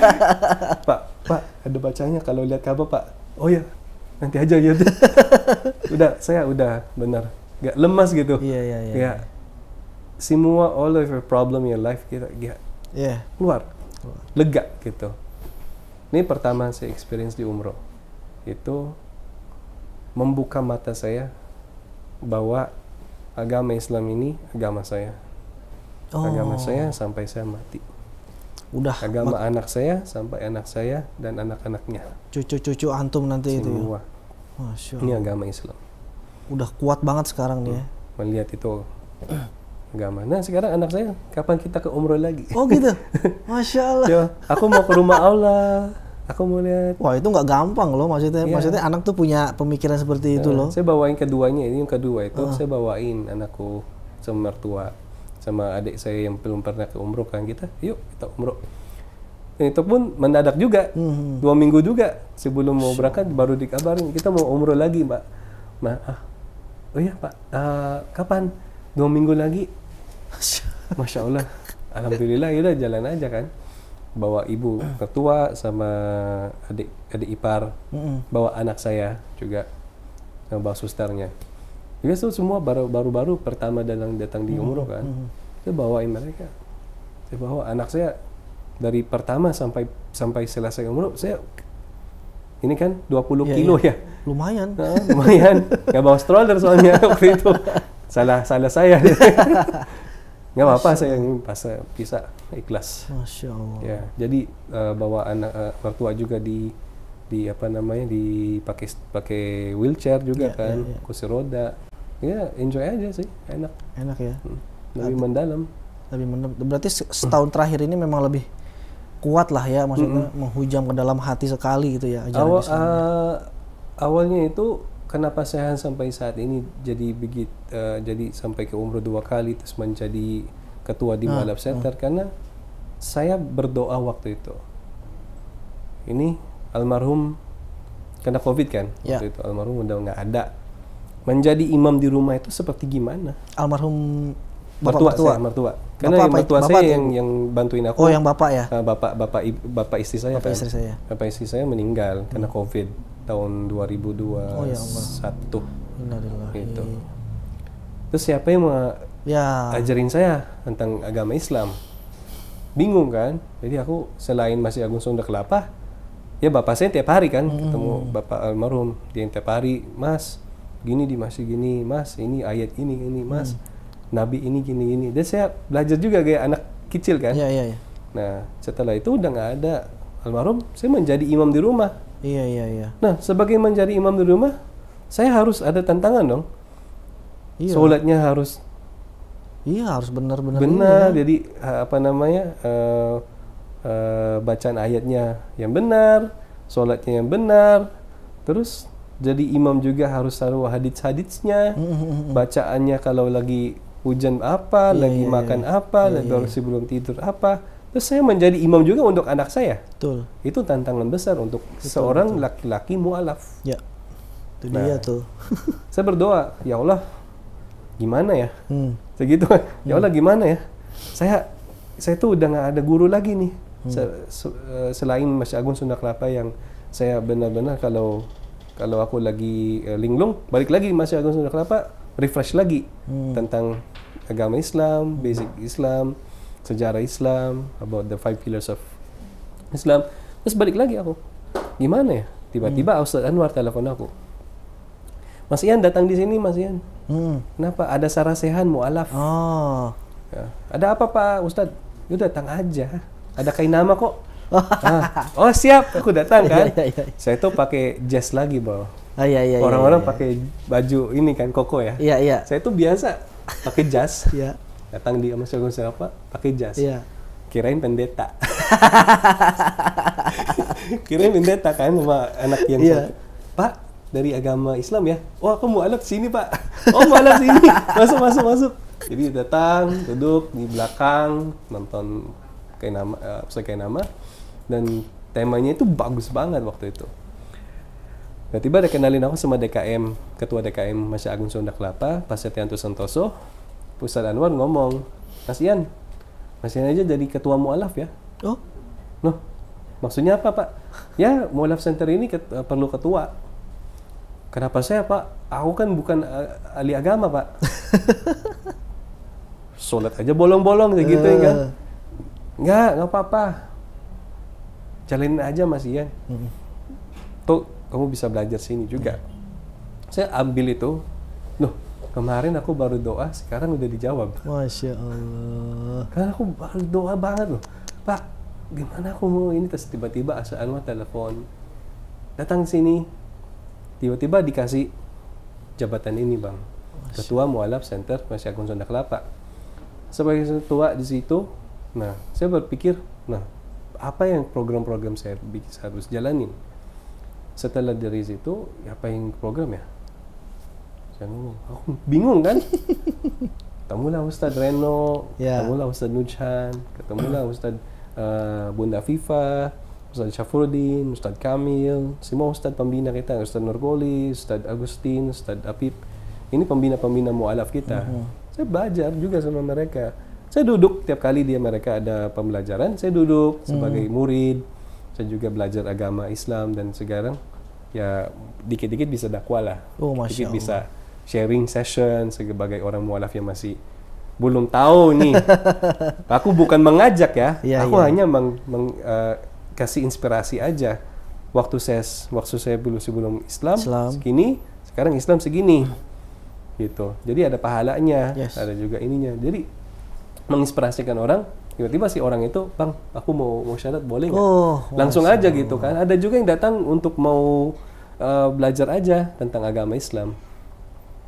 pak pak ada bacaannya kalau lihat kabar pak oh ya nanti aja ya udah saya udah benar gak lemas gitu iya iya iya, ya, iya semua all of your problem your life kita gak ya, iya. yeah. keluar lega gitu ini pertama saya experience di umroh itu membuka mata saya bahwa agama Islam ini agama saya. Oh. Agama saya sampai saya mati. Udah. Agama mak- anak saya sampai anak saya dan anak-anaknya. Cucu-cucu antum nanti Semua. itu. Ya? Semua. Masya Ini agama Islam. Udah kuat banget sekarang nih ya. Hmm, melihat itu agama. Nah sekarang anak saya, kapan kita ke umroh lagi? Oh gitu? Masya Allah. Yo, aku mau ke rumah Allah aku mau lihat wah itu nggak gampang loh maksudnya yeah. maksudnya anak tuh punya pemikiran seperti itu eh, loh saya bawain keduanya ini yang kedua itu uh. saya bawain anakku sama mertua sama adik saya yang belum pernah ke umroh kan kita yuk kita umroh dan itu pun mendadak juga hmm. dua minggu juga sebelum mau berangkat baru dikabarin kita mau umroh lagi mbak Maaf. Ah, oh iya pak uh, kapan dua minggu lagi masya allah alhamdulillah yaudah jalan aja kan bawa ibu tertua mm. sama adik adik ipar mm-hmm. bawa anak saya juga sama bawa susternya juga itu semua baru baru baru pertama datang datang di umroh kan mm-hmm. saya bawain mereka saya bawa anak saya dari pertama sampai sampai selesai umroh saya ini kan 20 yeah, iya, kilo yeah. ya lumayan nah, lumayan nggak bawa stroller soalnya waktu itu salah salah saya nggak apa-apa saya yang pas eh, bisa ikhlas Masya Allah. ya jadi uh, bawa anak uh, eh, mertua juga di di apa namanya di pakai pakai wheelchair juga yeah, ya, kan yeah, yeah. kursi roda ya enjoy aja sih enak enak ya hmm. lebih Ad, mendalam lebih mendalam berarti setahun terakhir ini memang lebih kuat lah ya maksudnya mm -hmm. menghujam ke dalam hati sekali gitu ya Awal, Uh, ya. awalnya itu kenapa saya sampai saat ini jadi begit uh, jadi sampai ke umroh dua kali terus menjadi ketua di ah, Malab ah. Center karena saya berdoa waktu itu. Ini almarhum kena COVID kan ya. waktu itu almarhum udah nggak ada. Menjadi imam di rumah itu seperti gimana? Almarhum bapak mertua, mertua. Saya, mertua. Karena bapak yang mertua bapak saya yang yang bantuin aku. Oh, yang bapak ya? Ah, bapak bapak bapak istri saya bapak kan. Istri saya. Bapak istri saya meninggal hmm. karena COVID tahun 2021 oh, ya Allah. gitu terus siapa yang mau ya. ajarin saya tentang agama Islam bingung kan jadi aku selain masih Agung Sunda Kelapa ya bapak saya tiap hari kan hmm. ketemu bapak almarhum dia tiap hari mas gini di masih gini mas ini ayat ini ini mas hmm. nabi ini gini gini dan saya belajar juga kayak anak kecil kan ya, ya, ya. nah setelah itu udah nggak ada almarhum saya menjadi imam di rumah Iya iya iya. Nah sebagai menjadi imam di rumah, saya harus ada tantangan dong. Iya. Solatnya harus. Iya harus benar-benar. Benar. Ya. Jadi apa namanya uh, uh, bacaan ayatnya yang benar, solatnya yang benar, terus jadi imam juga harus tahu hadits-haditsnya, mm-hmm. bacaannya kalau lagi hujan apa, iya, lagi iya, makan iya. apa, iya, lagi iya. sebelum tidur apa Terus saya menjadi imam juga untuk anak saya. Betul. Itu tantangan besar untuk betul, seorang laki-laki mualaf. Ya. Itu nah, dia tuh. saya berdoa, ya Allah, gimana ya? Hmm. Segitu, ya hmm. Allah gimana ya? Saya saya tuh udah nggak ada guru lagi nih. Hmm. Se, se, eh, selain Mas Agung Sunda Kelapa yang saya benar-benar kalau kalau aku lagi uh, linglung, balik lagi Mas Agung Sunda Kelapa, refresh lagi hmm. tentang agama Islam, basic Islam, sejarah Islam, about the five pillars of Islam. Terus balik lagi aku. Gimana ya? Tiba-tiba hmm. Ustaz Anwar telepon aku. Mas Ian datang di sini, Mas Ian. Hmm. Kenapa? Ada sarasehan mualaf. Oh. Ya. Ada apa Pak Ustaz? Lu datang aja. Ada kain nama kok. Oh, ah. oh siap, aku datang iya, kan. Iya, iya, Saya tuh pakai jas lagi, Bro. Oh, iya, iya, Orang-orang iya, iya. pakai baju ini kan koko ya. Iya, iya. Saya tuh biasa pakai jas. Iya datang di sama Shogun Silva pakai jas iya. kirain pendeta kirain pendeta kan sama anak yang iya. pak dari agama Islam ya oh aku mau alat sini pak oh mau alat sini masuk masuk masuk jadi datang duduk di belakang nonton kayak nama uh, eh, kayak nama dan temanya itu bagus banget waktu itu tiba tiba ada kenalin aku sama DKM, Ketua DKM Masya Agung Sunda Kelapa, Pak Setianto Santoso, Ustaz Anwar ngomong, kasihan, kasihan aja jadi ketua mualaf ya. Oh? loh, maksudnya apa Pak? Ya, mualaf center ini ket, eh, perlu ketua. Kenapa saya Pak? Aku kan bukan uh, ahli agama Pak. Sholat aja bolong-bolong kayak gitu uh. kan. Enggak, enggak apa-apa. Jalanin aja Mas Ian. Tuh, kamu bisa belajar sini juga. Saya ambil itu. Loh, kemarin aku baru doa sekarang udah dijawab masya allah karena aku baru doa banget loh pak gimana aku mau ini terus tiba-tiba asal Anwar telepon datang sini tiba-tiba dikasih jabatan ini bang masya. ketua mualaf center Masya Agung Sunda Kelapa sebagai ketua di situ nah saya berpikir nah apa yang program-program saya harus jalanin setelah dari situ ya apa yang program ya kami, aku bingung kan? lah Ustaz Reno, yeah. lah Ustaz Nujhan, ketemulah Ustaz uh, eh, Bunda Fifa, Ustaz Syafruddin, Ustaz Kamil, semua Ustaz pembina kita, Ustaz Nurgoli, Ustaz Agustin, Ustaz Apip. Ini pembina-pembina mualaf kita. Uh-huh. Saya belajar juga sama mereka. Saya duduk tiap kali dia mereka ada pembelajaran, saya duduk sebagai mhm. murid. Saya juga belajar agama Islam dan sekarang ya dikit-dikit bisa dakwah lah. Oh, Masya dikit Allah. bisa sharing session sebagai orang mualaf yang masih belum tahu nih. aku bukan mengajak ya, ya aku ya. hanya meng, meng, uh, kasih inspirasi aja. Waktu saya waktu saya belum sebelum Islam, Islam. segini, sekarang Islam segini. Gitu. Jadi ada pahalanya, yes. ada juga ininya. Jadi menginspirasikan orang tiba-tiba si orang itu bang aku mau mau syarat boleh nggak oh, langsung aja gitu kan ada juga yang datang untuk mau uh, belajar aja tentang agama Islam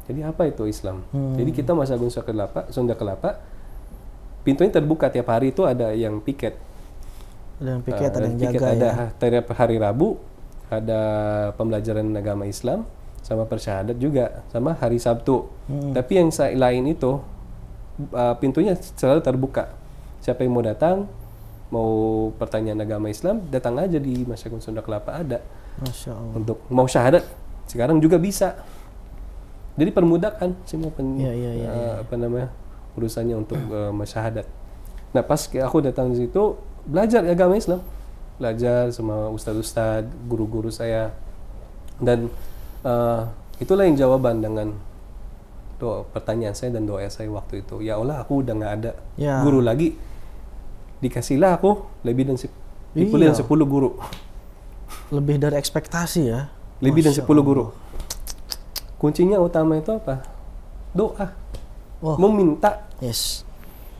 jadi apa itu Islam? Hmm. Jadi kita masuk Agung Sunda Kelapa, Sunda Kelapa, pintunya terbuka tiap hari itu ada yang piket. Ada yang piket, uh, ada yang piket, jaga ada ya. Tiap hari Rabu ada pembelajaran agama Islam sama persyahadat juga sama hari Sabtu. Hmm. Tapi yang lain itu uh, pintunya selalu terbuka. Siapa yang mau datang, mau pertanyaan agama Islam, datang aja di Masyarakat Agung Sunda Kelapa ada. Masya Allah. Untuk mau syahadat sekarang juga bisa jadi permudahkan semua pen, ya, ya, ya, uh, ya. apa namanya urusannya untuk uh, eh, masyhadat. nah pas aku datang di situ belajar agama Islam belajar sama ustadz-ustadz guru-guru saya dan uh, itulah yang jawaban dengan doa pertanyaan saya dan doa saya waktu itu ya Allah aku udah nggak ada ya. guru lagi dikasihlah aku lebih dan iya. sepuluh iya. guru lebih dari ekspektasi ya lebih Masya sepuluh guru. Allah. guru kuncinya utama itu apa doa Wow. Oh. meminta yes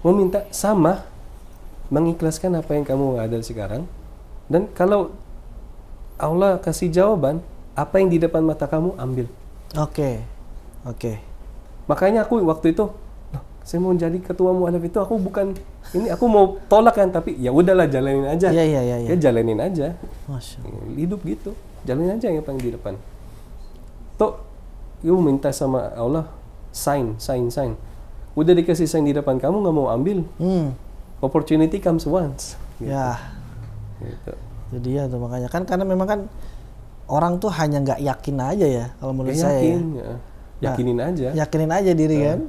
meminta sama mengikhlaskan apa yang kamu ada sekarang dan kalau Allah kasih jawaban apa yang di depan mata kamu ambil oke okay. oke okay. makanya aku waktu itu saya mau jadi ketua mualaf itu aku bukan ini aku mau tolak kan tapi ya udahlah jalanin aja ya, ya, ya, ya. ya jalanin aja Masya Allah. hidup gitu jalanin aja yang paling di depan tuh you minta sama Allah sign sign sign udah dikasih sign di depan kamu nggak mau ambil hmm. opportunity comes once gitu. ya gitu. ya ya tuh makanya kan karena memang kan orang tuh hanya nggak yakin aja ya kalau menurut saya ya. yakin, ya. Nah, yakinin nah, aja yakinin aja diri nah. kan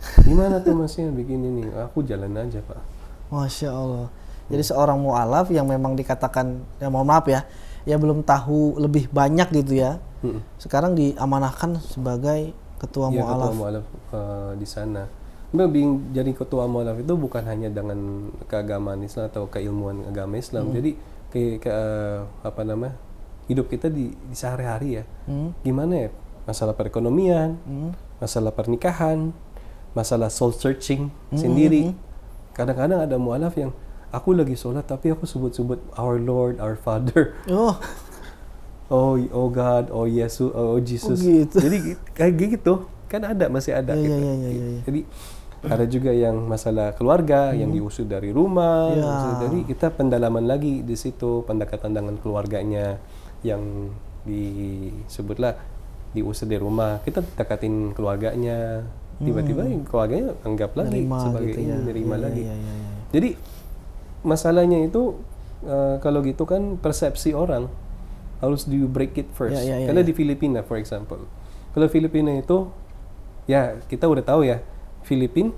gimana tuh masnya bikin ini aku jalan aja pak masya allah jadi seorang mualaf yang memang dikatakan ya mohon maaf ya ya belum tahu lebih banyak gitu ya hmm. sekarang diamanahkan sebagai ketua ya, mualaf, ketua mualaf uh, di sana memang jadi ketua mualaf itu bukan hanya dengan keagamaan Islam atau keilmuan agama Islam hmm. jadi ke, ke uh, apa nama hidup kita di, di sehari-hari ya hmm. gimana ya masalah perekonomian hmm. masalah pernikahan masalah soul searching hmm. sendiri hmm, hmm. kadang-kadang ada mualaf yang aku lagi sholat tapi aku sebut-sebut our Lord our Father oh oh oh God oh Yesus oh, oh Jesus oh, gitu. jadi kayak gitu kan ada masih ada Yeah, gitu. yeah, yeah, yeah, yeah. jadi ada juga yang masalah keluarga hmm. yang diusut dari rumah iya. Jadi dari kita pendalaman lagi di situ pendekatan dengan keluarganya yang disebutlah diusir dari rumah kita dekatin keluarganya tiba-tiba hmm. keluarganya anggap lagi nerima gitu sebagai gitu ya. nerima ya, lagi ya, ya, ya, ya. jadi masalahnya itu uh, kalau gitu kan persepsi orang harus di break it first. Yeah, yeah, yeah, Karena yeah. di Filipina, for example, kalau Filipina itu ya kita udah tahu ya Filipina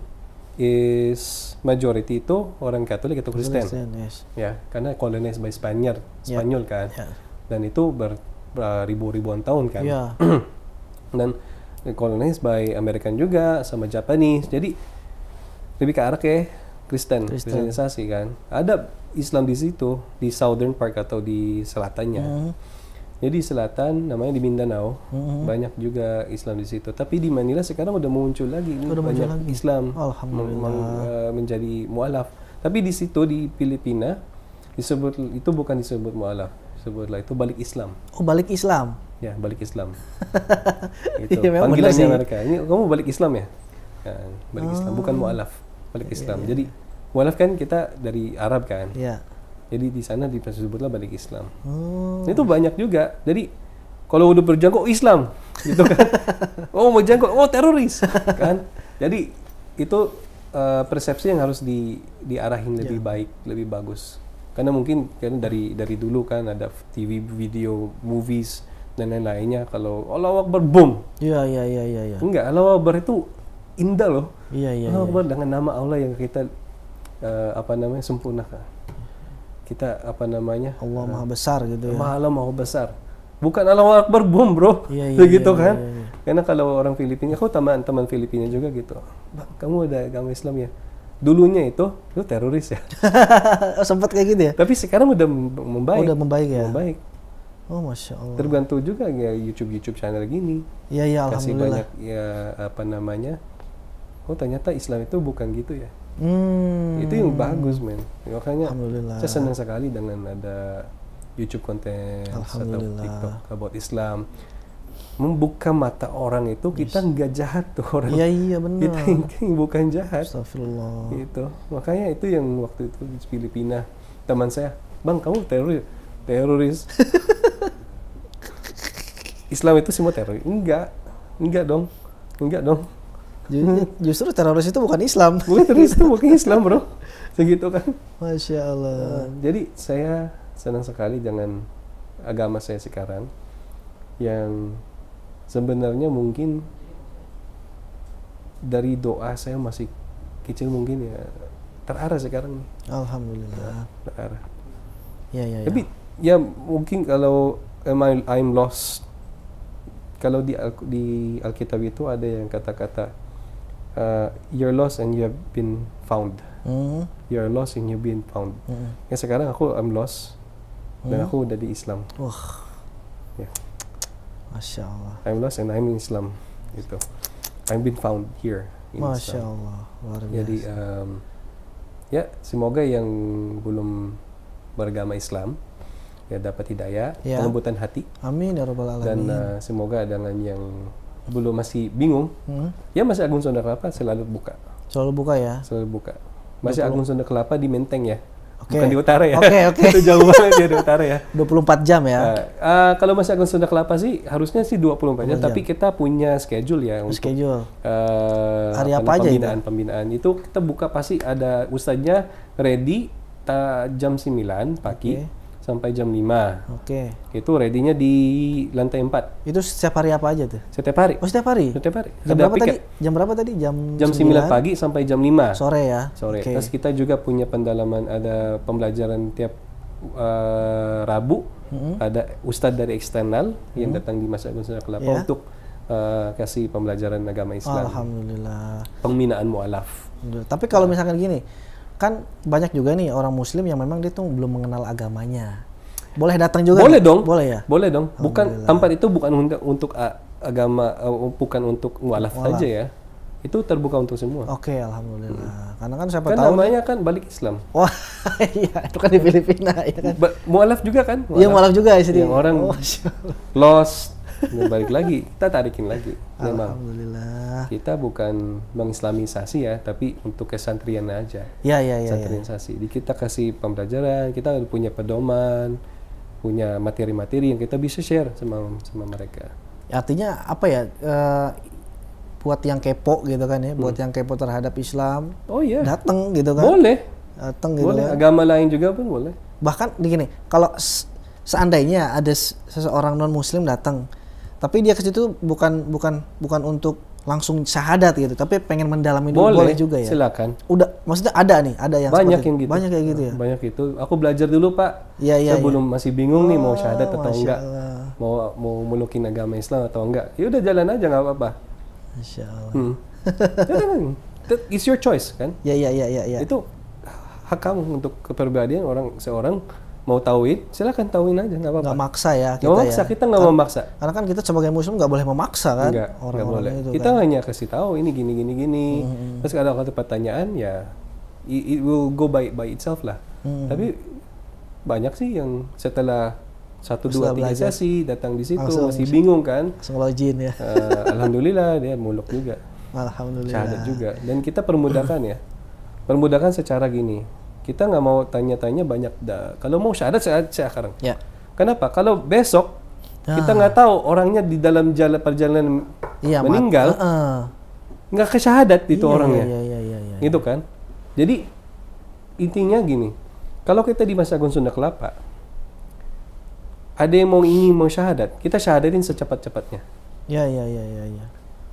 is majority itu orang Katolik atau Kristen. yes. Ya, karena colonized by ya, Spanyol, Spanyol yeah. kan. Yeah. Dan itu ber, ber ribu-ribuan tahun kan. Yeah. Ya. Dan colonized by American juga sama Japanese. Jadi lebih ke arah ke Kristen, Kristen. Kristenisasi kan. Ada Islam di situ di southern part atau di selatannya. Mm jadi selatan namanya di Mindanao mm-hmm. banyak juga Islam di situ. Tapi di Manila sekarang udah muncul lagi udah banyak lagi. Islam Alhamdulillah. Eh, menjadi mualaf. Tapi di situ di Filipina disebut itu bukan disebut mualaf, sebutlah itu balik Islam. Oh balik Islam. Ya balik Islam. itu ya, panggilannya mereka. Ini kamu balik Islam ya? ya balik oh. Islam bukan ah. mualaf, balik iya, Islam. Ya, ya. Jadi mualaf kan kita dari Arab kan. Ya jadi di sana disebutlah balik Islam. Hmm. Itu banyak juga. Jadi kalau udah berjangkau Islam, gitu kan? oh mau jangkau, oh teroris, kan? Jadi itu uh, persepsi yang harus di diarahin lebih yeah. baik, lebih bagus. Karena mungkin kan dari dari dulu kan ada TV, video, movies dan lain-lainnya kalau Allah Akbar boom. Iya iya iya iya ya. Enggak, Allah Akbar itu indah loh. Iya iya. Allah Wabar iya, Akbar iya. dengan nama Allah yang kita uh, apa namanya sempurna kita apa namanya Allah maha eh, besar gitu ya maha Allah maha besar bukan Allah Akbar boom bro iya, iya, gitu iya, kan iya, iya. karena kalau orang Filipina aku teman-teman Filipina juga gitu kamu ada agama Islam ya dulunya itu lu teroris ya oh, sempat kayak gitu ya tapi sekarang udah membaik udah membaik ya membaik oh masya allah tergantung juga ya YouTube YouTube channel gini ya ya alhamdulillah kasih banyak ya apa namanya oh ternyata Islam itu bukan gitu ya Hmm. Itu yang bagus men. Makanya saya senang sekali dengan ada YouTube konten atau TikTok about Islam membuka mata orang itu kita nggak jahat tuh orang iya iya benar kita bukan jahat Astagfirullah itu makanya itu yang waktu itu di Filipina teman saya bang kamu teroris teroris Islam itu semua teroris enggak enggak dong enggak dong Justru teroris itu bukan Islam. Bukan teroris itu bukan Islam, bro. Segitu kan. Masya Allah. Nah, jadi saya senang sekali dengan agama saya sekarang yang sebenarnya mungkin dari doa saya masih kecil mungkin ya terarah sekarang Alhamdulillah. Ya, terarah. Ya, ya, ya, Tapi ya mungkin kalau I'm lost kalau di di Alkitab itu ada yang kata-kata uh, you're lost and you have been found. Mm-hmm. You're lost and you've been found. Mm-hmm. Ya sekarang aku I'm lost mm-hmm. dan hmm. aku udah di Islam. Wah. Ya. Masya Allah. I'm lost and I'm in Islam. Itu. I've been found here. In Masya Islam. Allah. Luar biasa. Jadi um, ya semoga yang belum beragama Islam ya dapat hidayah, ya. kelembutan hati. Amin ya robbal alamin. Dan uh, semoga dengan yang belum masih bingung, hmm. ya masih Agung Sunda Kelapa selalu buka. Selalu buka ya? Selalu buka. Masih Agung Sunda Kelapa di Menteng ya. Okay. Bukan di utara ya. Oke, okay, oke. Okay. Itu jauh banget dia di utara ya. 24 jam ya. Uh, uh, kalau masih Agung Sunda Kelapa sih harusnya sih 24 jam, jam, tapi kita punya schedule ya untuk schedule. Uh, hari apa aja pembinaan, itu? Pembinaan itu kita buka pasti ada ustadznya ready ta jam 9 pagi. Okay sampai jam 5. Oke. Okay. Itu ready-nya di lantai 4. Itu setiap hari apa aja tuh? Setiap hari. Oh, setiap hari. Setiap hari. Jam berapa tadi? Jam berapa tadi? Jam Jam 9, pagi sampai jam 5. Sore ya. Sore. Okay. Terus kita juga punya pendalaman ada pembelajaran tiap uh, Rabu. Mm-hmm. Ada ustadz dari eksternal mm-hmm. yang datang di Masjid Agung Sunda Kelapa yeah. untuk uh, kasih pembelajaran agama Islam. Alhamdulillah. Pembinaan mualaf. Tapi kalau misalkan gini, kan banyak juga nih orang muslim yang memang dia tuh belum mengenal agamanya. Boleh datang juga? Boleh gak? dong. Boleh ya? Boleh dong. Bukan tempat itu bukan untuk, untuk uh, agama uh, bukan untuk mualaf saja ya. Itu terbuka untuk semua. Oke, okay, alhamdulillah. Hmm. Karena kan siapa kan tahu namanya kan balik Islam. Wah, iya, itu kan di Filipina ya kan. mualaf juga kan? Iya, mualaf juga sih. Ya, orang oh, los dan balik lagi, kita tarikin lagi. Memang. Alhamdulillah. Kita bukan mengislamisasi ya, tapi untuk kesantrian aja. Ya, ya, ya. Santrianisasi. Ya. kita kasih pembelajaran, kita punya pedoman, punya materi-materi yang kita bisa share sama sama mereka. Artinya apa ya? E, buat yang kepo gitu kan ya, hmm. buat yang kepo terhadap Islam. Oh iya. Yeah. Datang gitu kan. Boleh. Datang gitu boleh. kan. Agama lain juga pun boleh. Bahkan begini, kalau seandainya ada seseorang non muslim datang tapi dia ke situ bukan bukan bukan untuk langsung syahadat gitu tapi pengen mendalami dulu boleh, boleh juga ya silakan udah maksudnya ada nih ada yang banyak yang gitu banyak kayak gitu ya banyak itu aku belajar dulu pak ya, ya, saya ya. belum iya. masih bingung oh, nih mau syahadat atau Masya oh, enggak Allah. mau mau melukin agama Islam atau enggak ya udah jalan aja nggak apa-apa Masya Allah. Hmm. Ya kan? it's your choice kan ya ya ya ya, itu hak kamu untuk kepribadian orang seorang mau tauin, silahkan tauin aja, nggak apa-apa. Ya maksa ya kita. Nggak kan maksa, ya. kita nggak mau memaksa. Karena kan kita sebagai muslim nggak boleh memaksa kan. Nggak, orang boleh. Itu, kita kan? hanya kasih tahu ini gini gini gini. Hmm. Terus kalau ada pertanyaan ya it, will go by by itself lah. Hmm. Tapi banyak sih yang setelah satu dua tiga sesi datang di situ langsung, masih bingung kan. Langsung login ya. Uh, Alhamdulillah dia muluk juga. Alhamdulillah. Syahadat juga. Dan kita permudahkan ya. Permudahkan secara gini kita nggak mau tanya-tanya banyak dah. Kalau mau syahadat syahadat sekarang. Ya. Kenapa? Kalau besok ah. kita nggak tahu orangnya di dalam jalan perjalanan ya, meninggal, nggak uh. ke syahadat itu iya, iya, orangnya. Iya, iya, iya, iya, Gitu kan? Jadi intinya gini, kalau kita di masa Sunda Kelapa, ada yang mau ingin mau syahadat, kita syahadatin secepat-cepatnya. Ya, ya, ya, ya, ya.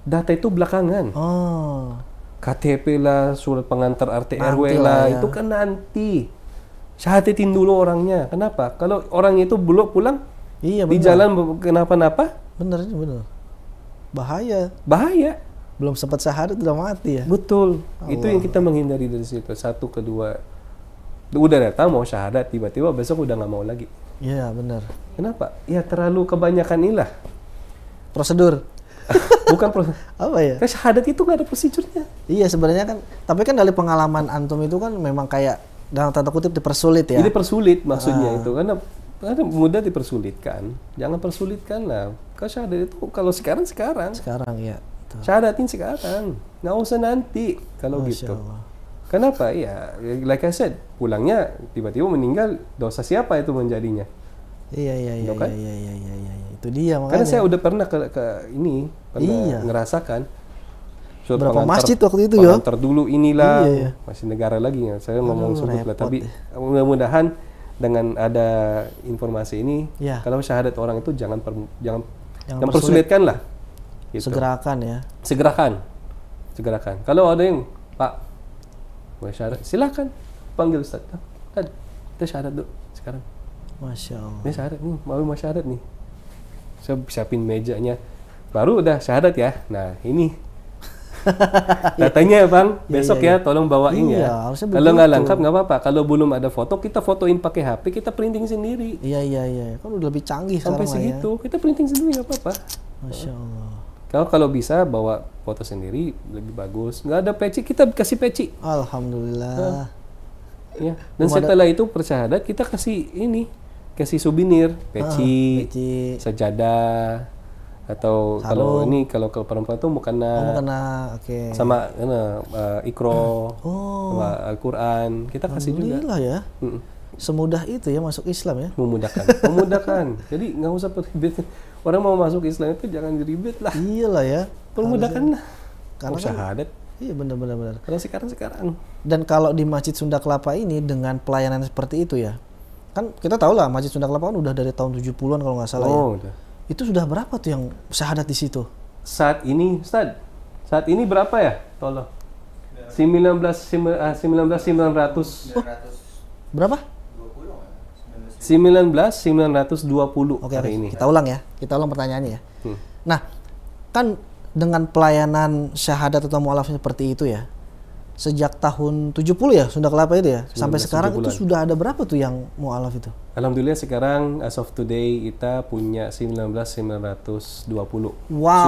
Data itu belakangan. Oh KTP lah, surat pengantar RT RW lah, ya. itu kan nanti. Syahadatin dulu orangnya. Kenapa? Kalau orang itu belum pulang, iya, di jalan kenapa-napa? Bener, bener. Bahaya. Bahaya. Belum sempat syahadat udah mati ya. Betul. Allah. Itu yang kita menghindari dari situ. Satu, kedua. Udah datang mau syahadat, tiba-tiba besok udah nggak mau lagi. Iya, benar. Kenapa? Ya terlalu kebanyakan ilah. Prosedur bukan proses. apa ya? tes syahadat itu gak ada prosedurnya. Iya sebenarnya kan, tapi kan dari pengalaman antum itu kan memang kayak dalam tanda kutip dipersulit ya. Ini persulit maksudnya ah. itu karena karena mudah dipersulitkan. Jangan persulitkan lah. Kalau syahadat itu kalau sekarang sekarang. Sekarang ya. Betul. Syahadatin sekarang. Nggak usah nanti kalau Masya gitu. Allah. Kenapa? Ya, like I said, pulangnya tiba-tiba meninggal dosa siapa itu menjadinya? Iya iya iya, kan? iya iya iya iya iya itu dia makanya. Karena saya udah pernah ke, ke ini pernah iya. ngerasakan so, berapa pengantar, masjid waktu itu ya terdulu inilah iya, iya. masih negara lagi ya saya Aduh, ngomong sebut lah tapi mudah-mudahan dengan ada informasi ini ya. kalau syahadat orang itu jangan per, jangan jangan persulitkan lah gitu. segerakan ya segerakan segerakan kalau ada yang pak mau syahadat silakan panggil ustaz kan kita syahadat dulu sekarang masya allah ini syahadat nih mau syahadat nih saya siapin mejanya baru udah syahadat ya nah ini datanya bang iya, iya, besok iya. ya tolong bawain iya, ya kalau nggak lengkap nggak apa-apa kalau belum ada foto kita fotoin pakai HP kita printing sendiri iya iya iya kan udah lebih canggih sampai ya. segitu kita printing sendiri nggak apa-apa masya Allah kalau kalau bisa bawa foto sendiri lebih bagus nggak ada peci kita kasih peci alhamdulillah ya dan setelah itu persyahadat kita kasih ini kasih souvenir peci, ah, atau Sarung. kalau ini kalau ke perempuan itu mukena oh, oke okay. sama kena uh, e, ikro oh. Al-Qur'an kita kasih juga ya hmm. semudah itu ya masuk Islam ya memudahkan memudahkan jadi nggak usah ribet orang mau masuk Islam itu jangan ribet lah iyalah ya memudahkan lah karena oh, syahadat kan, iya benar benar benar kalau sekarang sekarang dan kalau di Masjid Sunda Kelapa ini dengan pelayanan seperti itu ya kan kita tahu lah Masjid Sunda Kelapa kan udah dari tahun 70-an kalau nggak salah ya. oh, ya udah itu sudah berapa tuh yang syahadat di situ? Saat ini, Ustaz. Saat ini berapa ya? Tolong. 19 19 900. Oh, berapa? 19 920 Oke, hari ini. Kita ulang ya. Kita ulang pertanyaannya ya. Hmm. Nah, kan dengan pelayanan syahadat atau mualaf seperti itu ya, sejak tahun 70 ya Sunda Kelapa itu ya sampai sekarang itu sudah ada berapa tuh yang mualaf itu? Alhamdulillah sekarang as of today kita punya 19.920. Wow.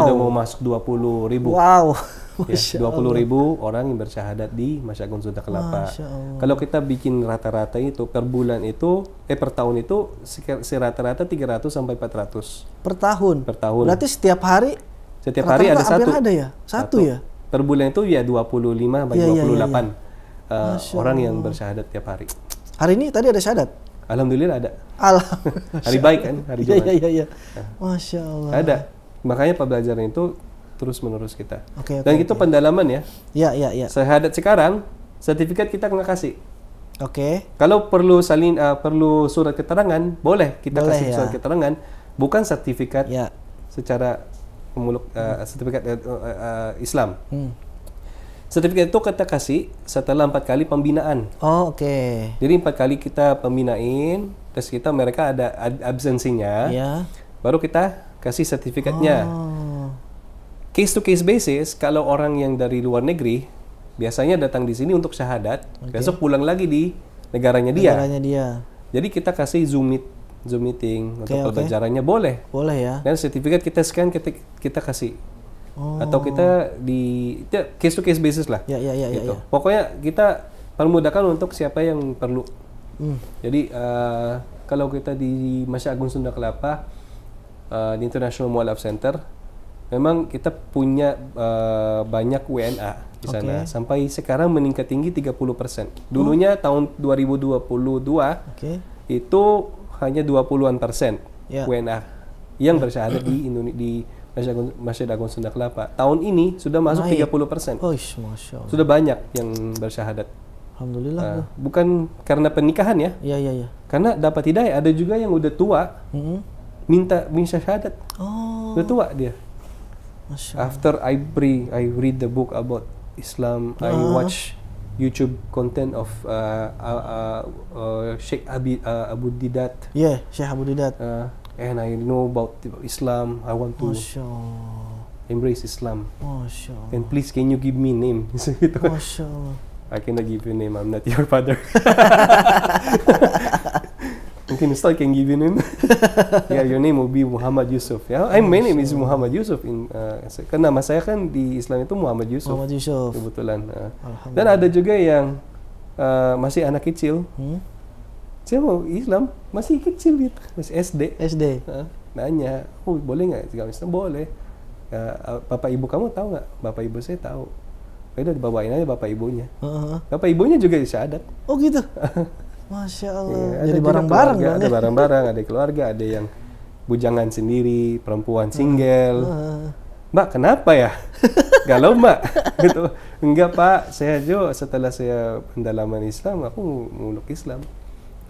Sudah mau masuk 20 ribu. Wow. ya, 20 ribu orang yang bersyahadat di masyarakat Sunda Kelapa. Kalau kita bikin rata-rata itu per bulan itu eh per tahun itu si rata-rata 300 sampai 400. Per tahun. Per tahun. Berarti setiap hari setiap rata -rata hari ada satu. ada ya? Satu, satu. ya? per bulan itu ya 25 puluh ya, 28 ya, ya, ya. Uh, orang yang bersyahadat tiap hari. Hari ini tadi ada syahadat? Alhamdulillah ada. Alhamdulillah. hari baik kan, hari iya, Jumat. Iya, iya, iya. Ya. Masya Allah. Ada. Makanya pembelajaran itu terus menerus kita. Okay, okay, Dan itu pendalaman ya. Iya, iya, iya. Syahadat sekarang, sertifikat kita nggak kasih. Oke. Okay. Kalau perlu salin uh, perlu surat keterangan, boleh kita boleh, kasih ya. surat keterangan, bukan sertifikat. Ya. Secara Muluk uh, eh, sertifikat uh, uh, Islam. Hmm. Sertifikat itu kita kasih setelah empat kali pembinaan. Oh, oke. Okay. Jadi empat kali kita pembinain, terus kita mereka ada absensinya. Yeah. Baru kita kasih sertifikatnya. Oh. Case to case basis, kalau orang yang dari luar negeri biasanya datang di sini untuk syahadat, okay. besok pulang lagi di negaranya dia. Negaranya dia. Jadi kita kasih Zoom meet Zoom meeting okay, untuk okay. boleh. Boleh ya. Dan sertifikat kita scan kita kita kasih. Oh. Atau kita di ya, case to case basis lah. Ya ya ya, ya gitu. ya, ya. Pokoknya kita permudahkan untuk siapa yang perlu. Hmm. Jadi uh, kalau kita di Masya Agung Sunda Kelapa uh, di International Mall Lab Center memang kita punya uh, banyak WNA di sana sampai sekarang meningkat tinggi 30%. Dulunya oh. tahun 2022 okay. itu hanya 20-an persen yeah. WNA yang bersyahadat di Indonesia di Masjid Agung Sunda Kelapa. Tahun ini sudah masuk Naik. 30 persen. Sudah banyak yang bersyahadat. Alhamdulillah. Uh, bukan karena pernikahan ya? Iya iya iya. Karena dapat hidayah ada juga yang udah tua mm -hmm. minta minta syahadat. Oh. Udah tua dia. Masya After I pray, I read the book about Islam, ah. I watch YouTube content of uh, uh, uh, uh, Sheikh Abi, uh, Abu Didat. Yeah, Sheikh Abu Didat. Uh, and I know about Islam. I want to Masya. embrace Islam. Masya. And please, can you give me name? Masya. I cannot give you name. I'm not your father. mungkin Ustaz start can give you name. yeah, your name will be Muhammad Yusuf. Ya, yeah? I, my name is Muhammad Yusuf. In, uh, karena nama saya kan di Islam itu Muhammad Yusuf. Muhammad Yusuf. Kebetulan. Uh. Dan ada juga yang uh, masih anak kecil. Hmm? Saya mau Islam, masih kecil gitu, masih SD. SD. Uh, nanya, oh boleh nggak Islam? Islam boleh. Ya, uh, bapak ibu kamu tahu nggak? Bapak ibu saya tahu. kita dibawain aja bapak ibunya. Uh -huh. Bapak ibunya juga syahadat. Oh gitu. Masya Allah. Iya, ya, Jadi barang-barang Ada barang-barang, ada keluarga, ada yang bujangan sendiri, perempuan hmm. single. Uh. Mbak, kenapa ya? Galau mbak? gitu. Enggak pak, saya Jo setelah saya pendalaman Islam, aku muluk Islam.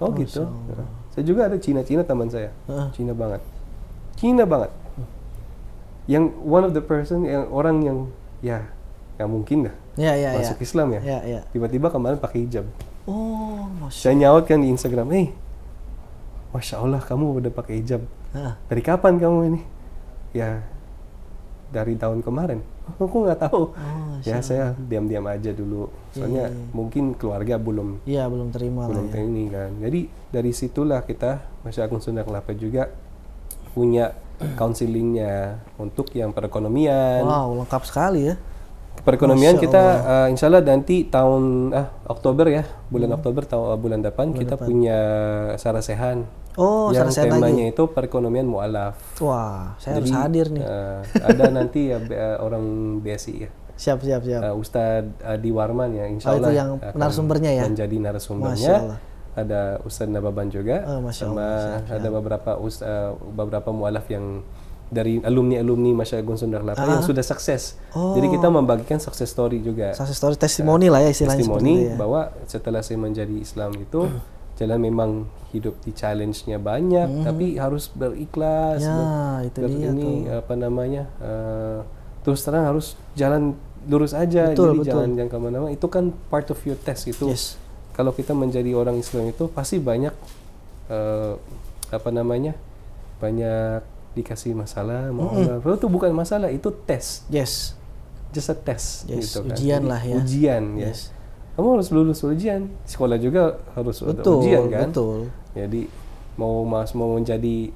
Oh, oh gitu. Ya. Saya juga ada Cina-Cina teman saya. Uh. Cina banget. Cina banget. Yang one of the person, yang orang yang ya nggak mungkin dah ya, ya, ya. masuk ya. Islam ya, ya. Tiba-tiba kemarin pakai hijab. Oh, Saya nyaut kan di Instagram, eh, hey, Masya Allah kamu udah pakai hijab. Hah? Dari kapan kamu ini? Ya, dari tahun kemarin. Oh, aku nggak tahu. Oh, ya, saya diam-diam aja dulu. Iya, Soalnya yeah, yeah. mungkin keluarga belum. Iya, yeah, belum terima belum lah. ya. kan. Jadi dari situlah kita Agung Sunda Kelapa juga punya counselingnya untuk yang perekonomian. Wow, lengkap sekali ya perekonomian kita uh, insya Allah nanti tahun ah Oktober ya bulan hmm. Oktober tahun uh, eh, bulan depan kita depan. punya sarasehan oh yang sarasehan temanya itu perekonomian mualaf wah saya Jadi, harus hadir nih uh, ada nanti ya orang BSI ya siap siap siap uh, Ustadz Adi Warman ya insya oh, Allah itu yang narasumbernya ya menjadi narasumbernya ada Ustadz Nababan juga, oh, Masya Allah. sama Masya Allah. ada beberapa uh, beberapa mualaf yang dari alumni-alumni masyarakat Gunsun Sundar ah. yang sudah sukses. Oh. Jadi kita oh. membagikan sukses story juga. Sukses story testimoni uh, lah ya istilahnya. Testimoni ya. bahwa setelah saya menjadi Islam itu jalan memang hidup di challenge-nya banyak -hmm. tapi harus berikhlas. Ya, itu ber, dia ini tuh. apa namanya? Uh, terus terang harus jalan lurus aja betul, jadi betul. jalan yang kemana-mana itu kan part of your test itu. Yes. Kalau kita menjadi orang Islam itu pasti banyak uh, apa namanya? banyak dikasih masalah mau mm -hmm. itu bukan masalah itu tes yes just a test yes. gitu kan ujian lah ya ujian ya yes. kamu harus lulus ujian sekolah juga harus betul, ujian kan betul jadi mau mas mau menjadi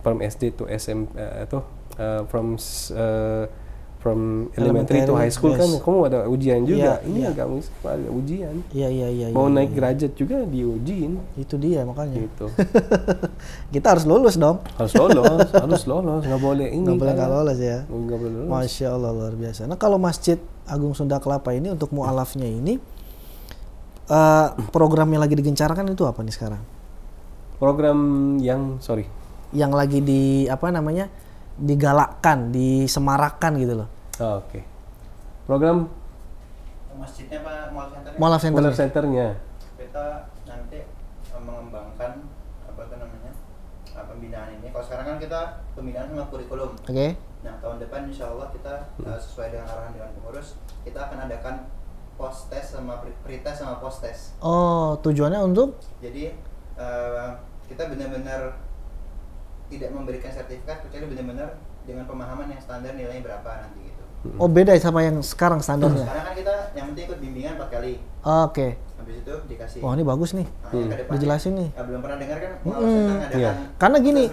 from SD to sm uh, eh, atau uh, from uh, from elementary, elementary to high school yes. kan kamu ada ujian iya, juga. Yeah, ini iya, yeah. agak musik ada ujian. Iya yeah, iya yeah, iya. Yeah, Mau yeah, naik yeah. Iya. juga diujiin. Itu dia makanya. Gitu. Kita harus lulus dong. Harus lulus, harus lulus nggak boleh ini. Nggak boleh kan. nggak lulus ya. Nggak boleh lulus Masya Allah luar biasa. Nah kalau Masjid Agung Sunda Kelapa ini untuk mualafnya ini uh, program yang lagi digencarkan itu apa nih sekarang? Program yang sorry. Yang lagi di apa namanya? digalakkan, disemarakan gitu loh. Oh, Oke. Okay. Program masjidnya Pak Mall Center. Mall Center. Mall Centernya. Kita nanti eh, mengembangkan apa itu namanya? Eh, pembinaan ini. Kalau sekarang kan kita pembinaan sama kurikulum. Oke. Okay. Nah, tahun depan insya Allah kita uh, sesuai dengan arahan dengan pengurus, kita akan adakan post test sama pre test sama post test. Oh, tujuannya untuk? Jadi uh, kita benar-benar tidak memberikan sertifikat kecuali benar-benar dengan pemahaman yang standar nilainya berapa nanti. Gitu. Hmm. Oh beda ya sama yang sekarang standarnya. Sekarang kan kita yang penting ikut bimbingan empat kali. Oke. Okay. Habis itu dikasih. Wah oh, ini bagus nih. Nah, hmm. Dijelasin nih. Ya, belum pernah dengar kan? Hmm. Iya. Karena gini,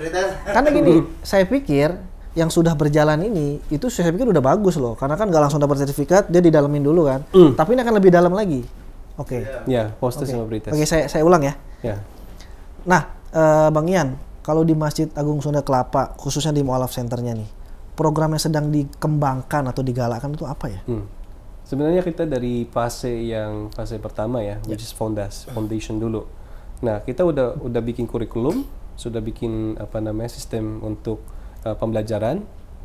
karena gini, saya pikir yang sudah berjalan ini itu saya pikir udah bagus loh. Karena kan nggak langsung dapat sertifikat, dia didalamin dulu kan. Mm. Tapi ini akan lebih dalam lagi. Oke. Okay. Ya, yeah, post okay. sama berita. Oke, okay, saya saya ulang ya. Ya. Yeah. Nah, uh, Bang Ian, kalau di Masjid Agung Sunda Kelapa, khususnya di Mualaf Centernya nih, program yang sedang dikembangkan atau digalakkan itu apa ya? Hmm. Sebenarnya kita dari fase yang fase pertama ya, yeah. which is fondas foundation dulu. Nah, kita udah udah bikin kurikulum, sudah bikin apa namanya sistem untuk uh, pembelajaran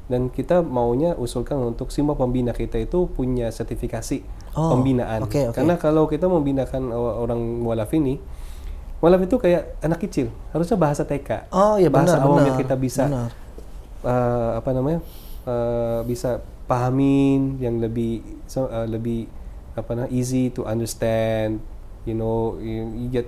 dan kita maunya usulkan untuk semua pembina kita itu punya sertifikasi oh, pembinaan. Okay, okay. Karena kalau kita membinakan orang mualaf ini, mualaf itu kayak anak kecil, harusnya bahasa TK. Oh iya bahasa benar, awam yang kita bisa. Benar uh, apa namanya uh, bisa pahamin yang lebih uh, lebih apa namanya easy to understand you know you, you get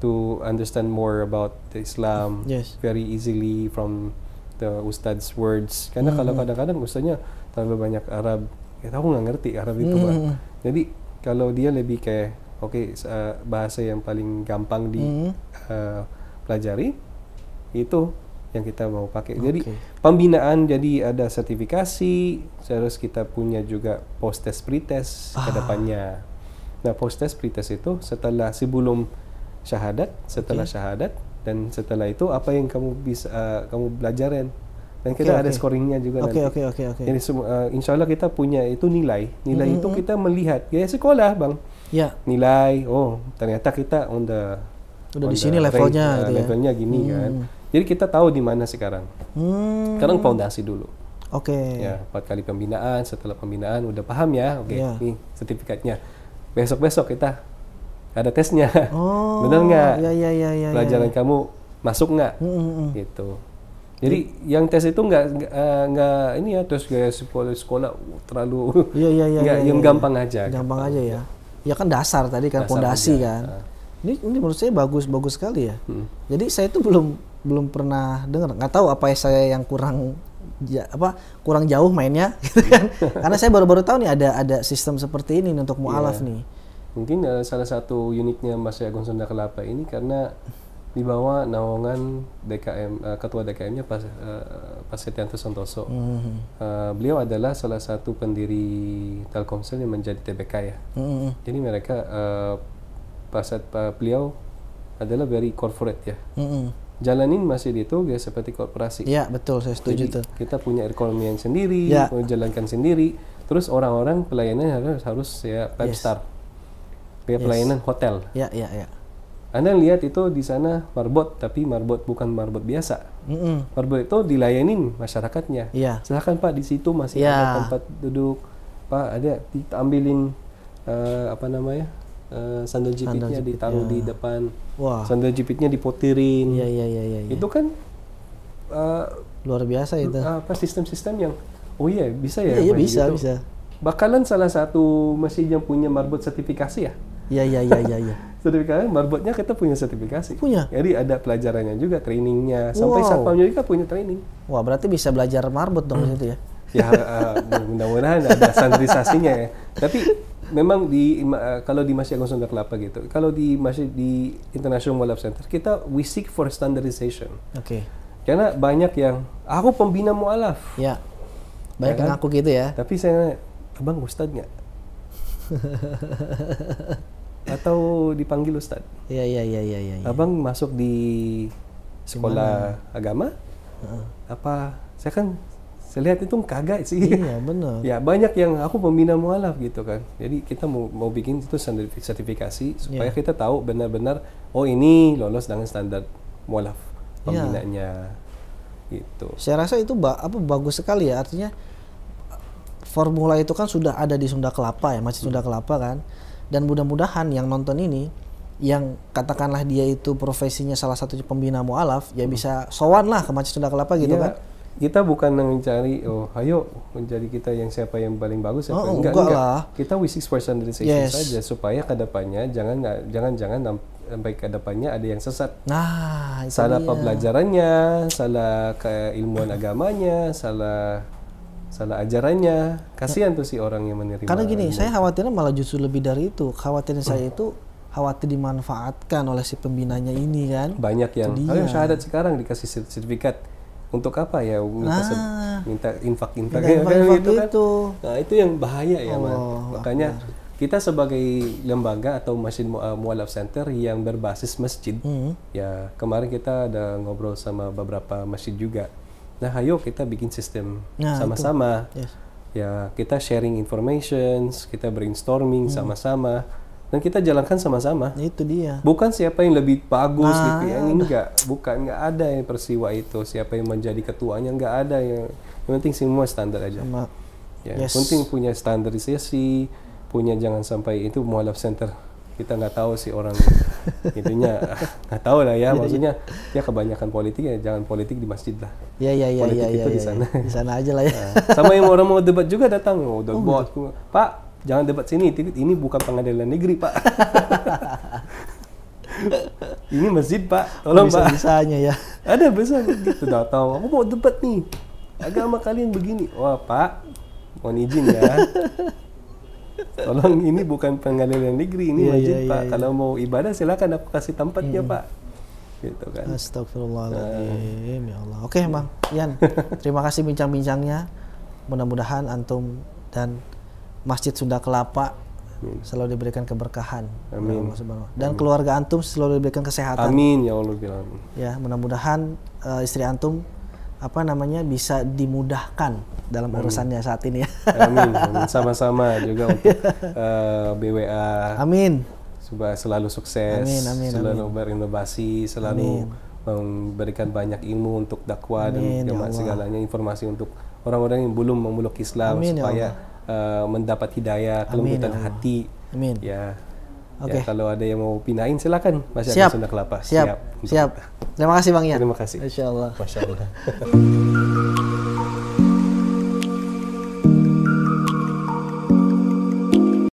to understand more about the Islam yes. very easily from the ustad's words karena mm-hmm. kalau kadang-kadang ustadznya terlalu banyak Arab kita ya, aku nggak ngerti Arab itu mm-hmm. jadi kalau dia lebih kayak oke okay, uh, bahasa yang paling gampang di mm-hmm. uh, pelajari itu yang kita mau pakai. Okay. Jadi pembinaan jadi ada sertifikasi, terus kita punya juga post test test ah. kedepannya. Nah post test pre test itu setelah sebelum syahadat, setelah okay. syahadat dan setelah itu apa yang kamu bisa uh, kamu belajarin dan kita okay. ada scoringnya juga okay, nanti. okay, okay, Okay. Jadi uh, insya Allah kita punya itu nilai, nilai mm -hmm. itu kita melihat ya sekolah bang. Ya. Yeah. Nilai, oh ternyata kita on the udah di sini levelnya rank, eh, gitu ya. Levelnya gini hmm. kan jadi kita tahu di mana sekarang. Hmm. Sekarang fondasi dulu. Oke. Okay. Ya, empat kali pembinaan, setelah pembinaan udah paham ya, oke, okay, ya. yeah. nih sertifikatnya. Besok-besok kita ada tesnya. Oh. Benar nggak? Iya, iya, iya, iya. Pelajaran ya, ya. ya, ya kamu masuk nggak? Mm -hmm. Gitu. Jadi yang tes itu nggak nggak eh, ini ya terus kayak sekolah sekolah terlalu iya, iya, iya, iya, yang iya, gampang iya. aja. Gampang gitu. aja ya. Ya kan dasar tadi kan fondasi kan. Nah. Ini, ini menurut saya bagus bagus sekali ya. Hmm. Jadi saya itu belum belum pernah dengar nggak tahu apa saya yang kurang ya, apa kurang jauh mainnya gitu kan karena saya baru-baru tahu nih ada ada sistem seperti ini untuk mualaf yeah. nih mungkin uh, salah satu uniknya Mas Agung Sunda Kelapa ini karena di bawah naungan DKM uh, eh, ketua DKM-nya Pak uh, eh, Pak Setianto Santoso. Mm -hmm. uh, beliau adalah salah satu pendiri Telkomsel yang menjadi TBK ya. Mm -hmm. Jadi mereka uh, Pak, Set, Pak beliau adalah very corporate ya. Mm -hmm jalanin masih di itu, ya seperti korporasi. Iya betul, saya setuju Jadi, tuh. Kita punya ekonomi yang sendiri, ya. jalankan sendiri. Terus orang-orang pelayanannya harus harus ya five yes. star, yes. pelayanan hotel. Iya iya. ya. Anda lihat itu di sana marbot, tapi marbot bukan marbot biasa. Mm-mm. Marbot itu dilayanin masyarakatnya. Yeah. Silahkan Pak di situ masih yeah. ada tempat duduk. Pak ada diambilin uh, apa namanya Eh, sandal jepitnya jepit, ditaruh ya. di depan Wah. sandal jepitnya dipotirin ya, ya, ya, ya, ya. itu kan uh, luar biasa itu eh, apa sistem-sistem yang oh iya bisa ya, ya, ya bisa gitu. bisa bakalan salah satu mesin yang punya marbot sertifikasi ya Iya iya iya iya. Ya. sertifikasi marbotnya kita punya sertifikasi. Punya. Jadi ada pelajarannya juga, trainingnya, sampai wow. satpamnya juga punya training. Wah berarti bisa belajar marbot dong hmm. itu ya? Ya uh, mudah-mudahan ada standarisasinya ya. Tapi memang di uh, kalau di Masjid Agung Sunda Kelapa gitu, kalau di Masjid di International Wildlife Center kita we seek for standardization. Oke. Okay. Karena banyak yang aku pembina mualaf. Ya. Banyak ya yang kan? aku gitu ya. Tapi saya abang ustad nggak? Atau dipanggil ustad? Iya iya iya iya. Ya, ya. Abang masuk di sekolah Dimana? agama? Uh. Apa? Saya kan saya lihat itu kagak sih iya benar ya banyak yang aku pembina mualaf gitu kan jadi kita mau mau bikin itu sertifikasi supaya yeah. kita tahu benar-benar oh ini lolos dengan standar mualaf iya. pembinanya yeah. gitu saya rasa itu ba apa bagus sekali ya artinya formula itu kan sudah ada di Sunda Kelapa ya masih Sunda Kelapa kan dan mudah-mudahan yang nonton ini yang katakanlah dia itu profesinya salah satu pembina mualaf ya hmm. bisa sowan lah ke Masjid Sunda Kelapa gitu yeah. kan kita bukan mencari oh ayo menjadi kita yang siapa yang paling bagus siapa oh, enggak, enggak, enggak. Lah. kita six person yes. saja supaya kedepannya jangan jangan jangan sampai kedepannya ada yang sesat nah salah dia. pembelajarannya salah keilmuan agamanya salah salah ajarannya kasihan tuh si orang yang menerima karena gini ilmu. saya khawatirnya malah justru lebih dari itu Khawatirnya saya itu khawatir dimanfaatkan oleh si pembinanya ini kan banyak yang ayo syahadat sekarang dikasih sertifikat untuk apa ya minta nah, minta infak infak ya, kan, itu kan. Nah, itu yang bahaya ya oh, makanya kita sebagai lembaga atau masjid eh, mualaf center yang berbasis masjid hmm. ya kemarin kita ada ngobrol sama beberapa masjid juga nah ayo kita bikin sistem nah, sama-sama nah, yes. ya kita sharing informations, kita brainstorming hmm. sama-sama hmm. Sama -sama dan kita jalankan sama-sama. Itu dia. Bukan siapa yang lebih bagus nah, gitu ya, ini enggak, bukan enggak ada yang persiwa itu, siapa yang menjadi ketuanya enggak ada yang yang penting semua standar aja. Sama. Ya, yes. penting punya standarisasi, punya jangan sampai itu mualaf center kita nggak tahu sih orang Itunya nggak tahu lah ya maksudnya ya kebanyakan politik ya jangan politik di masjid lah Iya iya iya politik ya, ya, itu ya, di ya. sana ya. di sana aja lah ya nah, sama yang orang mau debat juga datang mau oh, oh bot, pak jangan debat sini ini bukan pengadilan negeri pak ini masjid pak tolong bisa pak bisanya ya ada bisa gitu udah tahu aku mau debat nih agama kalian begini wah pak mohon izin ya tolong ini bukan pengadilan negeri ini yeah, masjid yeah, pak yeah, kalau mau ibadah silakan aku kasih tempatnya hmm. pak gitu kan Astagfirullahaladzim ya Allah oke okay, Bang iya. Yan terima kasih bincang-bincangnya mudah-mudahan antum dan Masjid Sunda Kelapa Amin. selalu diberikan keberkahan. Amin. Ya dan Amin. keluarga antum selalu diberikan kesehatan. Amin ya Allah bilang. Ya, mudah-mudahan uh, istri antum apa namanya bisa dimudahkan dalam Amin. urusannya saat ini ya. Amin. Sama-sama juga untuk uh, eh, BWA. Amin. Supaya Selalu sukses, amin, amin, selalu berinovasi, selalu amin. memberikan banyak ilmu untuk dakwah amin, dan ya segalanya informasi untuk orang-orang yang belum memeluk Islam amin, ya supaya ya Eh, mendapat hidayah, kelembutan Amin, ya hati. Amin. Ya. Oke. Okay. Ya, kalau ada yang mau pinain silakan Masih Siap. Sunda Kelapa. Siap. Siap. Siap. Terima kasih Bang Ian. Ya. Terima kasih. Insyaallah. allah